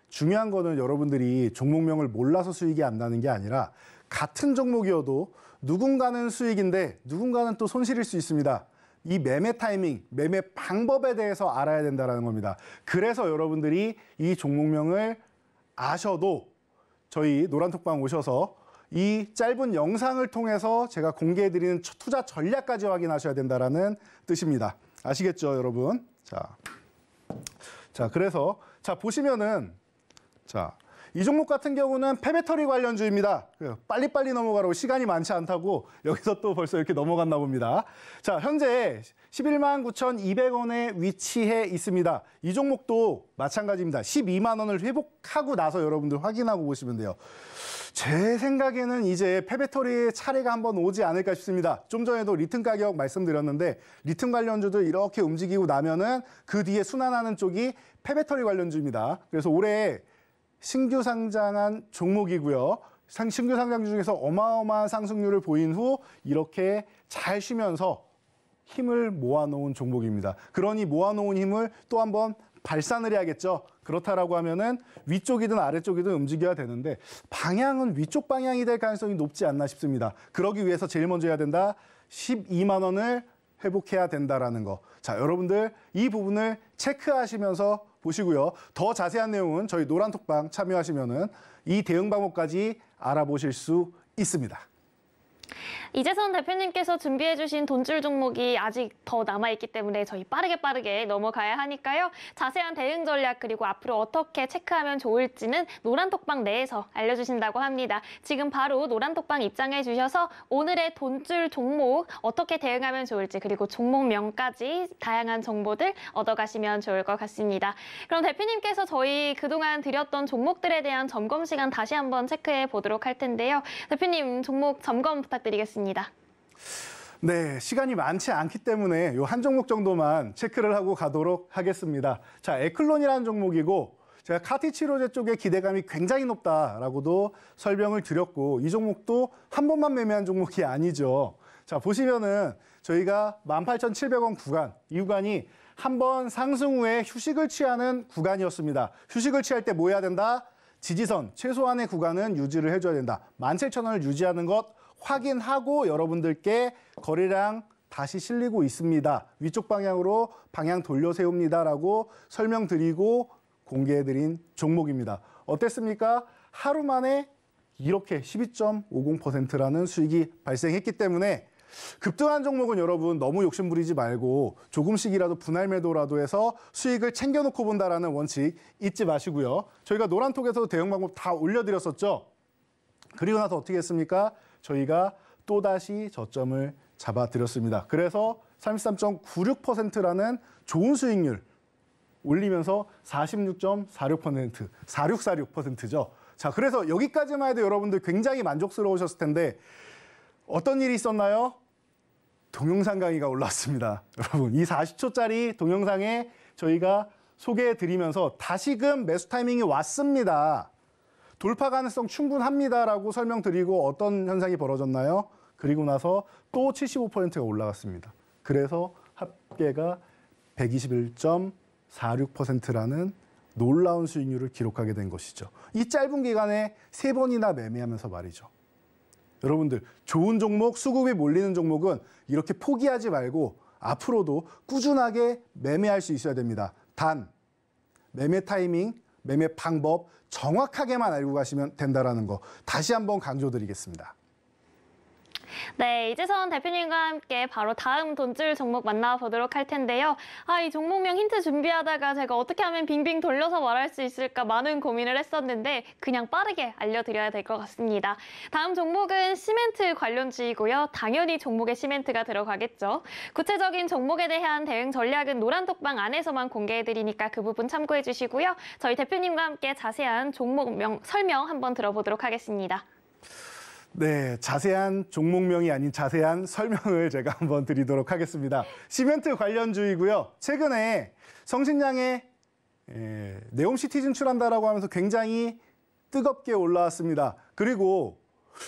중요한 거는 여러분들이 종목명을 몰라서 수익이 안 나는 게 아니라 같은 종목이어도 누군가는 수익인데 누군가는 또 손실일 수 있습니다. 이 매매 타이밍, 매매 방법에 대해서 알아야 된다는 겁니다. 그래서 여러분들이 이 종목명을 아셔도 저희 노란톡방 오셔서 이 짧은 영상을 통해서 제가 공개해드리는 투자 전략까지 확인하셔야 된다는 뜻입니다. 아시겠죠, 여러분? 자, 자 그래서 자 보시면은 자이 종목 같은 경우는 폐배터리 관련주입니다. 빨리빨리 넘어가라고 시간이 많지 않다고 여기서 또 벌써 이렇게 넘어갔나 봅니다. 자, 현재 11만 9,200원에 위치해 있습니다. 이 종목도 마찬가지입니다. 12만 원을 회복하고 나서 여러분들 확인하고 보시면 돼요. 제 생각에는 이제 폐배터리의 차례가 한번 오지 않을까 싶습니다. 좀 전에도 리튬 가격 말씀드렸는데 리튬 관련주들 이렇게 움직이고 나면은 그 뒤에 순환하는 쪽이 폐배터리 관련주입니다. 그래서 올해 신규 상장한 종목이고요. 신규 상장 중에서 어마어마한 상승률을 보인 후 이렇게 잘 쉬면서 힘을 모아놓은 종목입니다. 그러니 모아놓은 힘을 또 한번 발산을 해야겠죠. 그렇다라고 하면은 위쪽이든 아래쪽이든 움직여야 되는데 방향은 위쪽 방향이 될 가능성이 높지 않나 싶습니다. 그러기 위해서 제일 먼저 해야 된다. 12만 원을 회복해야 된다라는 거. 자, 여러분들 이 부분을 체크하시면서 보시고요. 더 자세한 내용은 저희 노란톡방 참여하시면 이 대응 방법까지 알아보실 수 있습니다. 이재선 대표님께서 준비해주신 돈줄 종목이 아직 더 남아있기 때문에 저희 빠르게 빠르게 넘어가야 하니까요. 자세한 대응 전략 그리고 앞으로 어떻게 체크하면 좋을지는 노란톡방 내에서 알려주신다고 합니다. 지금 바로 노란톡방 입장해주셔서 오늘의 돈줄 종목 어떻게 대응하면 좋을지 그리고 종목명까지 다양한 정보들 얻어가시면 좋을 것 같습니다. 그럼 대표님께서 저희 그동안 드렸던 종목들에 대한 점검 시간 다시 한번 체크해 보도록 할 텐데요. 대표님 종목 점검 부탁드립니다. 부탁드리겠습니다. 네, 시간이 많지 않기 때문에 요 한 종목 정도만 체크를 하고 가도록 하겠습니다. 자, 에클론이라는 종목이고 제가 카티 치료제 쪽에 기대감이 굉장히 높다라고도 설명을 드렸고 이 종목도 한 번만 매매한 종목이 아니죠. 자, 보시면은 저희가 18,700원 구간, 이 구간이 한 번 상승 후에 휴식을 취하는 구간이었습니다. 휴식을 취할 때 뭐 해야 된다? 지지선, 최소한의 구간은 유지를 해줘야 된다. 17,000원을 유지하는 것 확인하고 여러분들께 거래량 다시 실리고 있습니다. 위쪽 방향으로 방향 돌려 세웁니다라고 설명드리고 공개해드린 종목입니다. 어땠습니까? 하루 만에 이렇게 12.50%라는 수익이 발생했기 때문에 급등한 종목은 여러분 너무 욕심부리지 말고 조금씩이라도 분할 매도라도 해서 수익을 챙겨놓고 본다라는 원칙 잊지 마시고요. 저희가 노란톡에서 대응 방법 다 올려드렸었죠. 그리고 나서 어떻게 했습니까? 저희가 또다시 저점을 잡아드렸습니다. 그래서 33.96%라는 좋은 수익률 올리면서 46.46%, 4646%죠. 자, 그래서 여기까지만 해도 여러분들 굉장히 만족스러우셨을 텐데 어떤 일이 있었나요? 동영상 강의가 올라왔습니다. 여러분, 이 40초짜리 동영상에 저희가 소개해 드리면서 다시금 매수 타이밍이 왔습니다. 돌파 가능성 충분합니다라고 설명드리고 어떤 현상이 벌어졌나요? 그리고 나서 또 75%가 올라갔습니다. 그래서 합계가 121.46%라는 놀라운 수익률을 기록하게 된 것이죠. 이 짧은 기간에 세 번이나 매매하면서 말이죠. 여러분들 좋은 종목, 수급이 몰리는 종목은 이렇게 포기하지 말고 앞으로도 꾸준하게 매매할 수 있어야 됩니다. 단 매매 타이밍 매매 방법 정확하게만 알고 가시면 된다라는 거 다시 한번 강조드리겠습니다. 네, 이재선 대표님과 함께 바로 다음 돈줄 종목 만나보도록 할 텐데요. 아, 이 종목명 힌트 준비하다가 제가 어떻게 하면 빙빙 돌려서 말할 수 있을까 많은 고민을 했었는데 그냥 빠르게 알려드려야 될 것 같습니다. 다음 종목은 시멘트 관련주이고요. 당연히 종목에 시멘트가 들어가겠죠. 구체적인 종목에 대한 대응 전략은 노란톡방 안에서만 공개해드리니까 그 부분 참고해주시고요. 저희 대표님과 함께 자세한 종목명 설명 한번 들어보도록 하겠습니다. 네, 자세한 종목명이 아닌 자세한 설명을 제가 한번 드리도록 하겠습니다. 시멘트 관련주이고요. 최근에 성신양의 에, 예, 네옴시티 진출한다라고 하면서 굉장히 뜨겁게 올라왔습니다. 그리고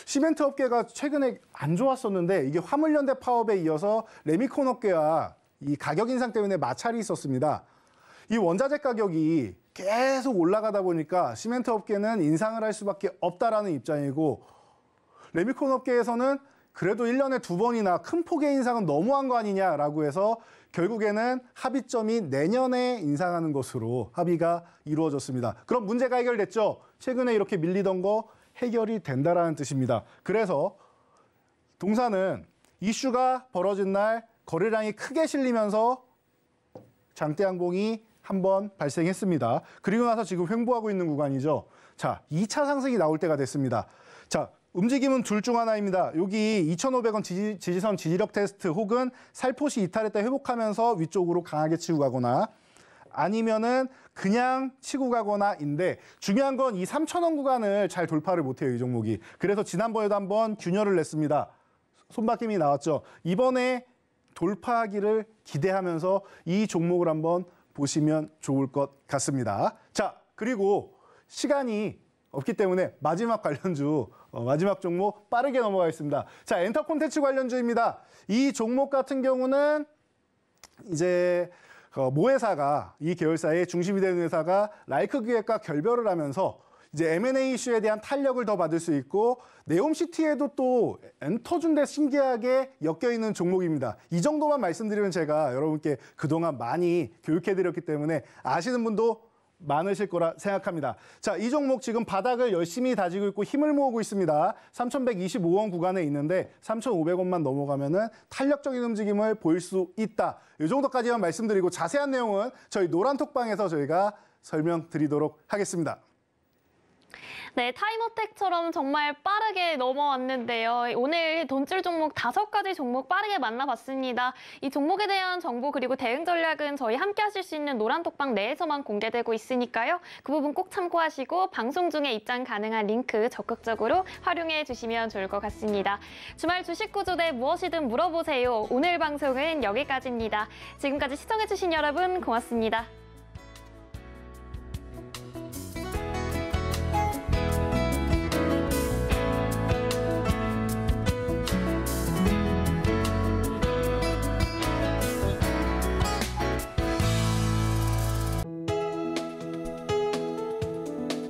시멘트 업계가 최근에 안 좋았었는데 이게 화물연대 파업에 이어서 레미콘 업계와 이 가격 인상 때문에 마찰이 있었습니다. 이 원자재 가격이 계속 올라가다 보니까 시멘트 업계는 인상을 할 수밖에 없다라는 입장이고 레미콘 업계에서는 그래도 1년에 두 번이나 큰 폭의 인상은 너무한 거 아니냐라고 해서 결국에는 합의점이 내년에 인상하는 것으로 합의가 이루어졌습니다. 그럼 문제가 해결됐죠. 최근에 이렇게 밀리던 거 해결이 된다라는 뜻입니다. 그래서 동사는 이슈가 벌어진 날 거래량이 크게 실리면서 장대항공이 한 번 발생했습니다. 그리고 나서 지금 횡보하고 있는 구간이죠. 자, 2차 상승이 나올 때가 됐습니다. 자, 움직임은 둘 중 하나입니다. 여기 2,500원 지지, 지지선 지지력 테스트 혹은 살포시 이탈했다 회복하면서 위쪽으로 강하게 치고 가거나 아니면은 그냥 치고 가거나인데 중요한 건 이 3,000원 구간을 잘 돌파를 못해요, 이 종목이. 그래서 지난번에도 한번 균열을 냈습니다. 손바뀜이 나왔죠. 이번에 돌파하기를 기대하면서 이 종목을 한번 보시면 좋을 것 같습니다. 자, 그리고 시간이 없기 때문에 마지막 관련주 어, 마지막 종목 빠르게 넘어가겠습니다. 자, 엔터 콘텐츠 관련주입니다. 이 종목 같은 경우는 이제 어, 모 회사가 이 계열사의 중심이 되는 회사가 라이크 기획과 결별을 하면서 이제 M&A 이슈에 대한 탄력을 더 받을 수 있고 네옴시티에도 또 엔터준데 신기하게 엮여있는 종목입니다. 이 정도만 말씀드리면 제가 여러분께 그동안 많이 교육해드렸기 때문에 아시는 분도 많으실 거라 생각합니다. 자, 이 종목 지금 바닥을 열심히 다지고 있고 힘을 모으고 있습니다. 3,125원 구간에 있는데 3,500원만 넘어가면은 탄력적인 움직임을 보일 수 있다. 이 정도까지만 말씀드리고 자세한 내용은 저희 노란 톡방에서 저희가 설명드리도록 하겠습니다. 네, 타임어택처럼 정말 빠르게 넘어왔는데요. 오늘 돈줄 종목 다섯 가지 종목 빠르게 만나봤습니다. 이 종목에 대한 정보 그리고 대응 전략은 저희 함께 하실 수 있는 노란톡방 내에서만 공개되고 있으니까요. 그 부분 꼭 참고하시고 방송 중에 입장 가능한 링크 적극적으로 활용해 주시면 좋을 것 같습니다. 주말 주식 구조대 무엇이든 물어보세요. 오늘 방송은 여기까지입니다. 지금까지 시청해주신 여러분 고맙습니다.